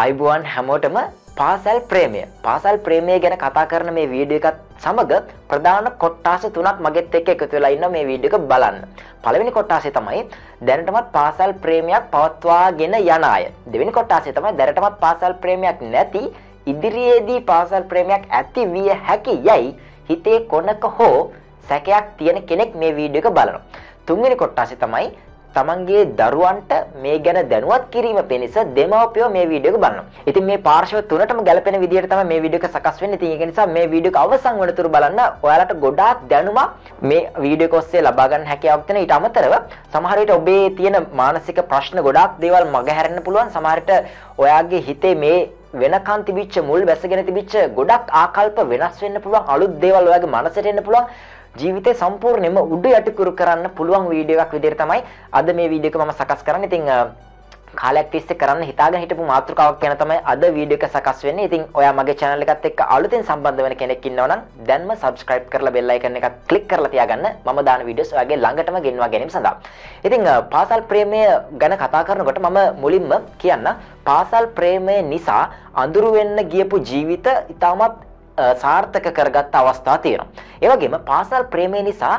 අයිබුවන් හැමෝටම පාසැල් ප්‍රේමය පාසල් ප්‍රේමය ගැන කතා කරන මේ වීඩිය එකත් සමඟ ප්‍රධාන කොට්ටාස තුනක් මගෙත් එක් එකතු වෙලා ඉන්න මේ වීඩියක බලන්න. පළවෙනි කොට්ටාසේ තමයි දැනටමත් පාසල් ප්‍රේමයක් පවත්වාගෙන යන අය. දෙවෙනි කොට්ටාසේ තමයි දැනටමත් පාසල් ප්‍රේමයක් නැති ඉදිරියේදී පාසල් ප්‍රේමයක් ඇති විය හැකි යයි හිතේ කොනක හෝ සැකයක් තියෙන කෙනෙක් මේ වීඩියක බලනවා. තුන්වෙනි කොට්ටාසේ තමයි තමන්ගේ දරුවන්ට මේ ගැන දැනුවත් කිරීම පිණිස දෙමව්පියෝ මේ වීඩියෝ එක බලනවා. ඉතින් මේ පාර්ශව තුනටම ගැලපෙන විදිහට තමයි මේ වීඩියෝ එක සකස් වෙන්නේ. ඉතින් ඒක නිසා මේ වීඩියෝ එක අවසන් වෙනතුරු බලන්න ඔයාලට ගොඩාක් දැනුමක් මේ වීඩියෝ එක ඔස්සේ ලබා ගන්න හැකියාවක් තියෙන. ඊට අමතරව සමහර විට ඔබේ තියෙන මානසික ප්‍රශ්න ගොඩාක් දේවල් මගහැරෙන්න පුළුවන්. සමහර විට ඔයාගේ හිතේ මේ වෙනකන් තිබිච්ච මුල් වැසගෙන තිබිච්ච ගොඩක් ආකල්ප වෙනස් වෙන්න පුළුවන්. අලුත් දේවල් ඔයාගේ මනසට එන්න පුළුවන්. ජීවිතේ සම්පූර්ණයෙන්ම උඩ යටිකුරු කරන්න පුළුවන් වීඩියෝ එකක් විදිහට තමයි අද මේ වීඩියෝ එක මම සකස් කරන්නේ. ඉතින් කාලයක් තිස්සේ කරන්න හිතාගෙන හිටපු මාතෘකාවක් ගැන තමයි අද වීඩියෝ එක සකස් වෙන්නේ. ඉතින් ඔයා මගේ channel එකත් එක්ක අලුතෙන් සම්බන්ධ වෙන කෙනෙක් ඉන්නවා නම් දැන්ම subscribe කරලා bell icon එක click කරලා තියාගන්න. මම දාන videos ඔයාගේ ළඟටම ගෙන්වා ගැනීම සඳහා. ඉතින් පාසල් ප්‍රේමය ගැන කතා කරනකොට මම මුලින්ම කියන්න පාසල් ප්‍රේමය නිසා අඳුර වෙන්න ගියපු ජීවිත ඉතාමත් සාර්ථක කරගත් අවස්ථා තියෙනවා. ඒ වගේම පාසල් ප්‍රේමය නිසා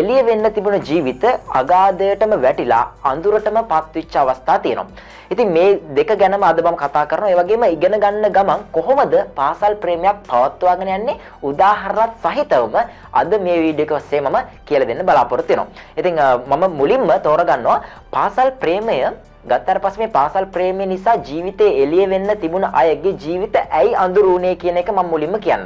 එළිය වෙන්න තිබුණ ජීවිත අගාධයටම වැටිලා අඳුරටම පත්විච්ච අවස්ථා තියෙනවා. ඉතින් මේ දෙක ගැනම අද මම කතා කරනවා. ඒ වගේම ඉගෙන ගන්න ගමන් කොහොමද පාසල් ප්‍රේමයක් පවත්වාගෙන යන්නේ උදාහරණත් සහිතවම අද මේ වීඩියෝ එක ඔස්සේ මම කියලා දෙන්න බලාපොරොත්තු වෙනවා. ඉතින් මම මුලින්ම තෝරගන්නවා පාසල් ප්‍රේමය ගත්තර පස්සේ මේ පාසල් ප්‍රේමය නිසා ජීවිතේ එළිය වෙන්න තිබුණ අයගේ ජීවිත ඇයි අඳුරුනේ කියන එක මම මුලින්ම කියන්න.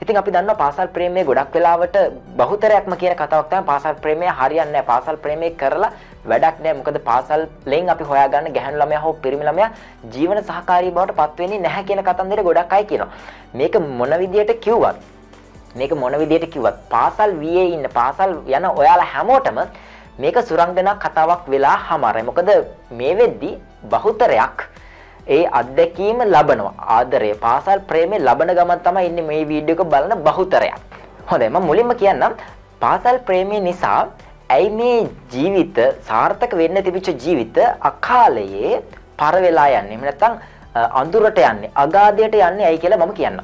ඉතින් අපි දන්නවා පාසල් ප්‍රේමය ගොඩක් වෙලාවට බහුතරයක්ම කියන කතාවක් තමයි පාසල් ප්‍රේමය හරියන්නේ නැහැ. පාසල් ප්‍රේමය කරලා වැඩක් නැහැ. මොකද පාසල් ලෙන් අපි හොයාගන්න ගැහැණු ළමයා හෝ පිරිමි ළමයා ජීවන සහකාරී බවට පත් වෙන්නේ නැහැ කියන කතන්දරේ ගොඩක් අය කියනවා. මේක මොන විදියට කිව්වත් මේක මොන විදියට කිව්වත් පාසල් වියේ ඉන්න පාසල් යන ඔයාලා හැමෝටම මේක සුරංගනා කතාවක් වෙලා හමාරයි. මොකද මේ වෙද්දී බහුතරයක් ඒ අත්දැකීම ලබනවා. ආදරය, පාසල් ප්‍රේමේ ලබන ගමන් තමයි ඉන්නේ මේ වීඩියෝ එක බලන බහුතරයක්. හොඳයි මම මුලින්ම කියන්නම් පාසල් ප්‍රේමේ නිසා ඇයි මේ ජීවිත සාර්ථක වෙන්න තිබිච්ච ජීවිත අකාලයේ පර වෙලා යන්නේ. එහෙම නැත්නම් අඳුරට යන්නේ, අගාධයට යන්නේ ඇයි කියලා මම කියන්නම්.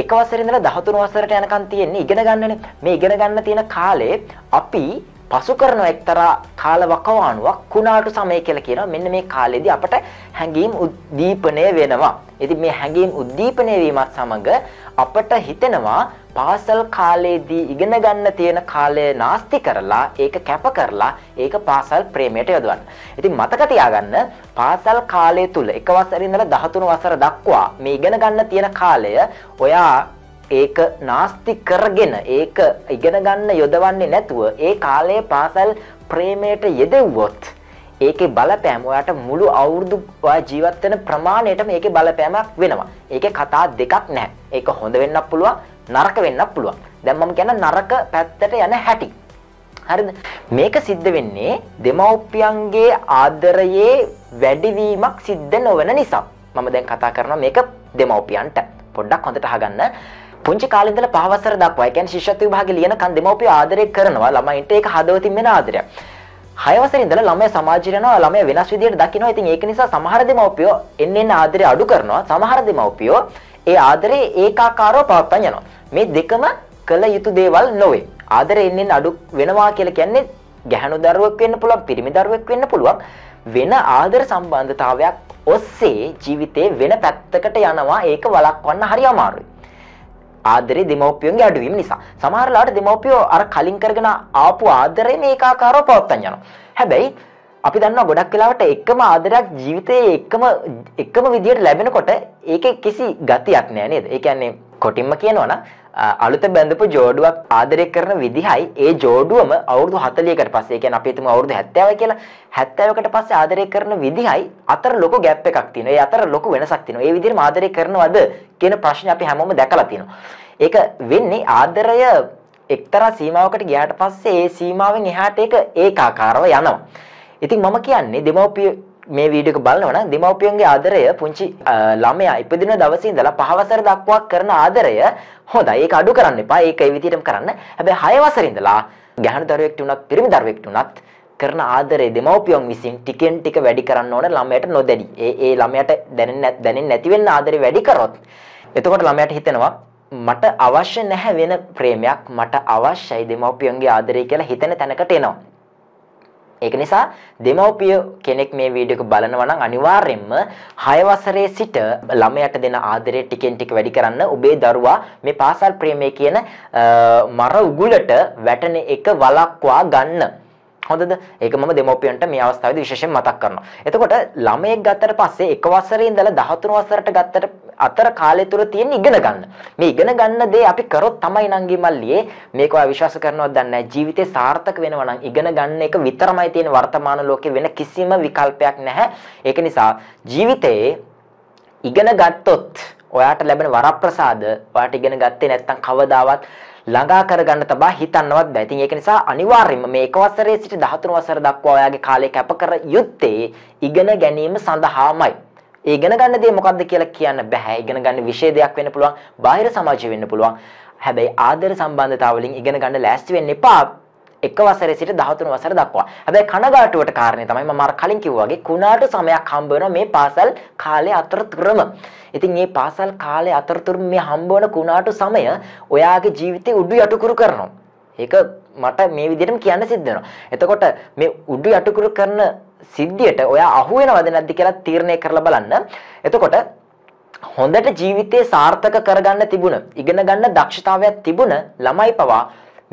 එක වසරේ ඉඳලා 13 වසරට යනකම් තියෙන්නේ ඉගෙන ගන්නනේ. මේ ඉගෙන ගන්න තියෙන කාලේ අපි පසු කරන එක්තරා කාල වකවානුවක් කුණාටු සමය කියලා කියනවා. මෙන්න මේ කාලෙදී අපට හැඟීම් උද්දීපනය වෙනවා. ඉතින් මේ හැඟීම් උද්දීපනය වීමත් සමග අපට හිතෙනවා පාසල් කාලයේදී ඉගෙන ගන්න තියෙන කාලය නාස්ති කරලා ඒක කැප කරලා ඒක පාසල් ප්‍රේමයට යොදවන්න. ඉතින් මතක තියාගන්න පාසල් කාලය තුල එක වසරේ ඉඳලා 13 වසර දක්වා මේ ඉගෙන ගන්න තියෙන කාලය ඔයා ඒක නාස්ති කරගෙන ඒක ඉගෙන ගන්න යොදවන්නේ නැතුව ඒ කාලයේ පාසල් ප්‍රේමයට යෙදෙව්වොත් ඒකේ බලපෑම ඔයාට මුළු අවුරුදු ජීවත් වෙන ප්‍රමාණයට මේකේ බලපෑමක් වෙනවා. ඒකේ කතා දෙකක් නැහැ. ඒක හොඳ වෙන්නත් පුළුවන්, නරක වෙන්නත් පුළුවන්. දැන් මම කියන නරක පැත්තට යන හැටි. හරිද? මේක සිද්ධ වෙන්නේ දෙමව්පියන්ගේ ආදරයේ වැඩිවීමක් සිද්ධ නොවන නිසා. මම දැන් කතා කරනවා මේක දෙමව්පියන්ට. පොඩ්ඩක් හොඳට අහගන්න. පුංචි කාලේ ඉඳලා පහ වසර දක්වා, ඒ කියන්නේ ශිෂ්‍යත්ව විභාගේ ලියනකන් දෙමව්පියෝ ආදරය කරනවා ළමයින්ට ඒක හදවතින් වෙන ආදරයක්. හය වසරේ ඉඳලා ළමයා සමාජයට යනවා, ළමයා වෙනස් විදිහට දකිනවා. ඉතින් ඒක නිසා සමහර දෙමව්පියෝ එන්න එන්න ආදරය අඩු කරනවා. සමහර දෙමව්පියෝ ඒ ආදරේ ඒකාකාරව පවත්වාගෙන යනවා. මේ දෙකම කළ යුතු දේවල් නොවේ. ආදරේ එන්න එන්න අඩු වෙනවා කියලා කියන්නේ ගැහණු දරුවෙක් වෙන්න පුළුවන්, පිරිමි දරුවෙක් වෙන්න පුළුවන්. වෙන ආදර සම්බන්ධතාවයක් ඔස්සේ ජීවිතේ වෙන පැත්තකට යනවා ඒක වළක්වන්න හරි අමාරුයි. ආදරේ දෙමව්පියන්ගේ අඩුවීම නිසා. සමහරලාට දෙමව්පියෝ අර කලින් කරගෙන ආපු ආදරේ මේකාකාරව පවත්තන් යනවා. හැබැයි අපි දන්නවා ගොඩක් වෙලාවට එකම ආදරයක් ජීවිතයේ එකම එකම විදියට ලැබෙනකොට ඒකේ කිසි ගතියක් නෑ නේද? ඒ කියන්නේ කොටින්ම කියනවනම් අලුත බැඳපු ජෝඩුවක් ආදරය කරන විදිහයි ඒ ජෝඩුවම අවුරුදු 40කට පස්සේ ඒ කියන්නේ අපි හිතමු අවුරුදු 70 කියලා 70කට පස්සේ ආදරය කරන විදිහයි අතර ලොකු ગેප් එකක් තියෙනවා. ඒ අතර ලොකු වෙනසක් තියෙනවා. ඒ විදිහටම ආදරය කරනවද කියන ප්‍රශ්නේ අපි හැමෝම දැකලා තියෙනවා. ඒක වෙන්නේ ආදරය එක්තරා සීමාවකට ගියාට පස්සේ ඒ සීමාවෙන් එහාට ඒක ඒකාකාරව යනවා. ඉතින් මම කියන්නේ දෙමව්පිය මේ වීඩියෝ එක බලනවා නම් දෙමව්පියන්ගේ ආදරය පුංචි ළමයා ඉපදින දවසේ ඉඳලා පහවසර දක්වා කරන ආදරය හොඳයි. ඒක අඩු කරන්න එපා. ඒක ඒ විදිහටම කරන්න. හැබැයි හය වසරේ ඉඳලා ගැහණු දරුවෙක්ට උනත් පිරිමි දරුවෙක්ට උනත් කරන ආදරේ දෙමව්පියන් විසින් ටිකෙන් ටික වැඩි කරන්න ඕන ළමයට නොදැඩි. ඒ ඒ ළමයට දැනෙන්නේ දැනෙන්නේ නැති වෙන්න ආදරේ වැඩි කරොත් එතකොට ළමයට හිතෙනවා මට අවශ්‍ය නැහැ වෙන ප්‍රේමයක් මට අවශ්‍යයි දෙමව්පියන්ගේ ආදරය කියලා හිතෙන තැනකට එනවා. ඒක නිසා දෙමව්පිය කෙනෙක් මේ වීඩියෝ එක බලනවා නම් අනිවාර්යයෙන්ම 6 වසරේ සිට ළමයට දෙන ආදරය ටිකෙන් ටික වැඩි කරන්න ඔබේ දරුවා මේ පාසල් ප්‍රේමය කියන මර උගුලට වැටෙන එක වළක්වා ගන්න. හොඳද? ඒක මම දෙමෝපියන්ට මේ අවස්ථාවේදී විශේෂයෙන් මතක් කරනවා. එතකොට ළමයෙක් ගත්තට පස්සේ 1 වසරේ ඉඳලා 13 වසරට ගත්තට අතර කාලය තුර තියෙන ඉගෙන ගන්න. මේ ඉගෙන ගන්න දේ අපි කරොත් තමයි නංගි මල්ලියේ මේක ඔයා විශ්වාස කරනවද දන්නේ නැහැ. ජීවිතේ සාර්ථක වෙනවා නම් ඉගෙන ගන්න එක විතරමයි තියෙන වර්තමාන ලෝකේ වෙන කිසිම විකල්පයක් නැහැ. ඒක නිසා ජීවිතේ ඉගෙන ගත්තොත් ඔයාට ලැබෙන වරප්‍රසාද ඔයාට ඉගෙන ගත්තේ නැත්නම් කවදාවත් ළඟා කරගන්න තබා හිතන්නවත් බෑ. ඉතින් ඒක නිසා අනිවාර්යයෙන්ම මේ 1 වසරේ සිට 13 වසර දක්වා ඔයාගේ කාලය කැප කර යුත්තේ ඉගෙන ගැනීම සඳහාමයි. ඒ ඉගෙන ගන්න දේ මොකද්ද කියලා කියන්න බෑ. ඉගෙන ගන්න විෂය දෙයක් වෙන්න පුළුවන්, බාහිර සමාජය වෙන්න පුළුවන්. හැබැයි ආදර සම්බන්ධතාව වලින් ඉගෙන ගන්න ලෑස්ති වෙන්න එපා. එක වසරේ සිට 13 වසර දක්වා. හැබැයි කනගාටුවට කාරණේ තමයි මම අර කලින් කිව්වා වගේ කුණාට සමයක් හම්බ වෙනවා මේ පාසල් කාලේ අතරතුරම. ඉතින් මේ පාසල් කාලේ අතරතුරම මේ හම්බ වෙන කුණාට සමය ඔයාගේ ජීවිතේ උඩු යටුකුරු කරනවා. ඒක මට මේ විදිහටම කියන්න සිද්ධ වෙනවා. එතකොට මේ උඩු යටුකුරු කරන සිද්ධියට ඔයා අහු වෙනවද නැද්ද කියලා තීරණය කරලා බලන්න. එතකොට හොඳට ජීවිතේ සාර්ථක කරගන්න තිබුණ, ඉගෙන ගන්න දක්ෂතාවයක් තිබුණ ළමයි පවා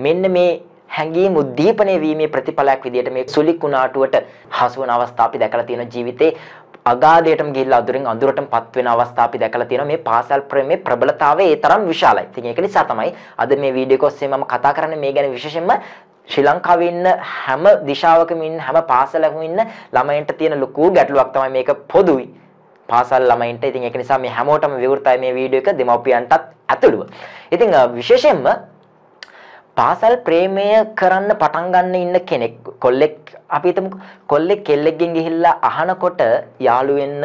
මෙන්න මේ හැඟීම් උද්දීපනය වීමේ ප්‍රතිඵලයක් විදිහට මේ සුලි කුණාටුවට හසු වන අවස්ථා අපි දැකලා තියෙන ජීවිතේ අගාධයටම ගිහිල්ලා අඳුරින් අඳුරටමපත් වෙන අවස්ථා අපි දැකලා තියෙනවා මේ පාසල් ප්‍රේමේ ප්‍රබලතාවය ඒ තරම් විශාලයි. ඉතින් ඒක නිසා තමයි අද මේ වීඩියෝ එක ඔස්සේ මම කතා කරන්නේ මේ ගැන විශේෂයෙන්ම ශ්‍රී ලංකාවේ ඉන්න හැම දිශාවකම ඉන්න හැම පාසලකම ඉන්න ළමයින්ට තියෙන ලොකු ගැටලුවක් තමයි මේක පොදුයි. පාසල් ළමයින්ට. ඉතින් ඒක නිසා මේ හැමෝටම විවෘතයි මේ වීඩියෝ එක දෙමව්පියන්ටත් ඇතුළුව. ඉතින් විශේෂයෙන්ම පාසල් ප්‍රේමය කරන්න පටන් ගන්න ඉන්න කෙනෙක් කොල්ලෙක් අපි හිතමු කොල්ලෙක් කෙල්ලෙක්ගෙන් ගිහිල්ලා අහනකොට යාළු වෙන්න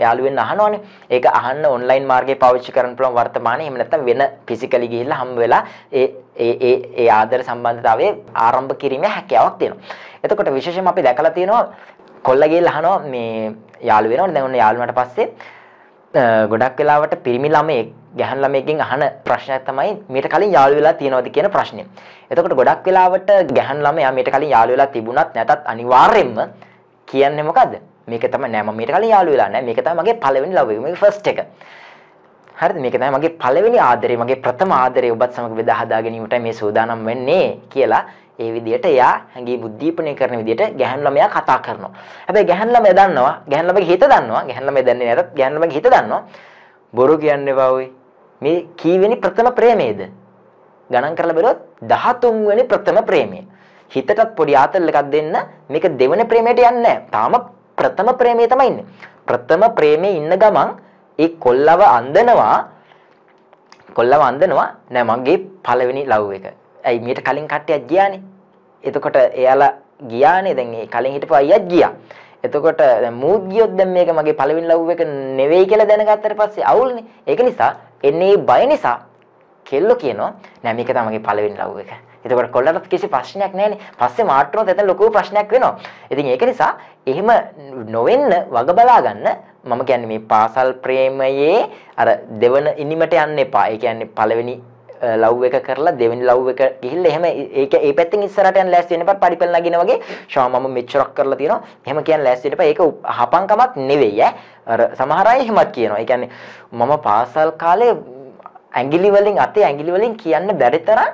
යාළුවෙන් අහනවනේ. ඒක අහන්න ඔන්ලයින් මාර්ගේ පාවිච්චි කරන්න පුළුවන් වර්තමානයේ. එහෙම නැත්නම් වෙන ෆිසිකලි ගිහිල්ලා හම්බ වෙලා ඒ ඒ ඒ ඒ ආදර සම්බන්ධතාවයේ ආරම්භ කිරීමේ හැකියාවක් තියෙනවා. එතකොට විශේෂයෙන්ම අපි දැකලා තියෙනවා කොල්ලා ගිහිල්ලා අහනවා මේ යාළු වෙනවනේ. දැන් ඔන්න යාළුවාට පස්සේ ගොඩක් වෙලාවට පිරිමි ළමයෙක් ගැහන් ළමයකින් අහන ප්‍රශ්නයක් තමයි මීට කලින් යාළු වෙලා තියෙනවද කියන ප්‍රශ්නය. එතකොට ගොඩක් වෙලාවට ගැහන් ළමයා මීට කලින් යාළු වෙලා තිබුණත් නැතත් අනිවාර්යයෙන්ම කියන්නේ මොකද්ද? මේක තමයි නෑ මම මීට කලින් යාළු වෙලා නෑ මේක තමයි මගේ පළවෙනි ලව් එක මේක ෆස්ට් එක හරිද මේක තමයි මගේ පළවෙනි ආදරේ මගේ ප්‍රථම ආදරේ ඔබත් සමග බෙදා හදා ගැනීමටයි මේ සූදානම් වෙන්නේ කියලා ඒ විදිහට එයා හැඟීම් උද්දීපනය කරන විදිහට ගැහන් ළමයා කතා කරනවා හැබැයි ගැහන් ළමයා දන්නවා ගැහන් ළමගේ හිත දන්නවා ගැහන් ළමයා දන්නේ නැතත් ගැහන් ළමගේ හිත දන්නවා බොරු කියන්නේ බා ඔය මේ කීවෙනි ප්‍රථම ප්‍රේමයේද ගණන් කරලා බලුවොත් 13 වෙනි ප්‍රථම ප්‍රේමය හිතටත් පොඩි ආතල් එකක් දෙන්න මේක දෙවෙනි ප්‍රේමයට යන්නේ නැහැ තාම ප්‍රථම ප්‍රේමයේ තමයි ඉන්නේ. ප්‍රථම ප්‍රේමයේ ඉන්න ගමන් ඒ කොල්ලව අඳනවා කොල්ලව අඳනවා නෑ මගේ පළවෙනි ලව් එක. ඇයි මීට කලින් කට්ටියක් ගියානේ. එතකොට එයාලා ගියානේ දැන් ඒ කලින් හිටපු අයියාත් ගියා. එතකොට දැන් මූත් ගියොත් දැන් මේක මගේ පළවෙනි ලව් එක නෙවෙයි කියලා දැනගත්තට පස්සේ අවුල්නේ. ඒක නිසා එන්නේ බය නිසා කෙල්ලෝ කියනවා නෑ මේක තමයි මගේ පළවෙනි ලව් එක. එතකොට කොල්ලන්ට කිසි ප්‍රශ්නයක් නැහැනේ. පස්සේ මාට්ටුනොත් එතන ලොකු ප්‍රශ්නයක් වෙනවා. ඉතින් ඒක නිසා එහෙම නොවෙන්න වග බලා ගන්න මම කියන්නේ මේ පාසල් ප්‍රේමයේ අර දෙවන ඉනිමට යන්න එපා. ඒ කියන්නේ පළවෙනි ලව් එක කරලා දෙවෙනි ලව් එක ගිහිල්ලා එහෙම ඒක ඒ පැත්තෙන් ඉස්සරහට යන ලෑස්ති වෙන්න එපා පරිපල නගින වගේ ෂා මම මෙච්චරක් කරලා තියෙනවා එහෙම කියන ලෑස්ති වෙන්න එපා ඒක හපංකමක් නෙවෙයි ඈ අර සමහර අය එහෙමත් කියනවා ඒ කියන්නේ මම පාසල් කාලේ ඇඟිලි වලින් අතේ ඇඟිලි වලින් කියන්න බැරි තරම්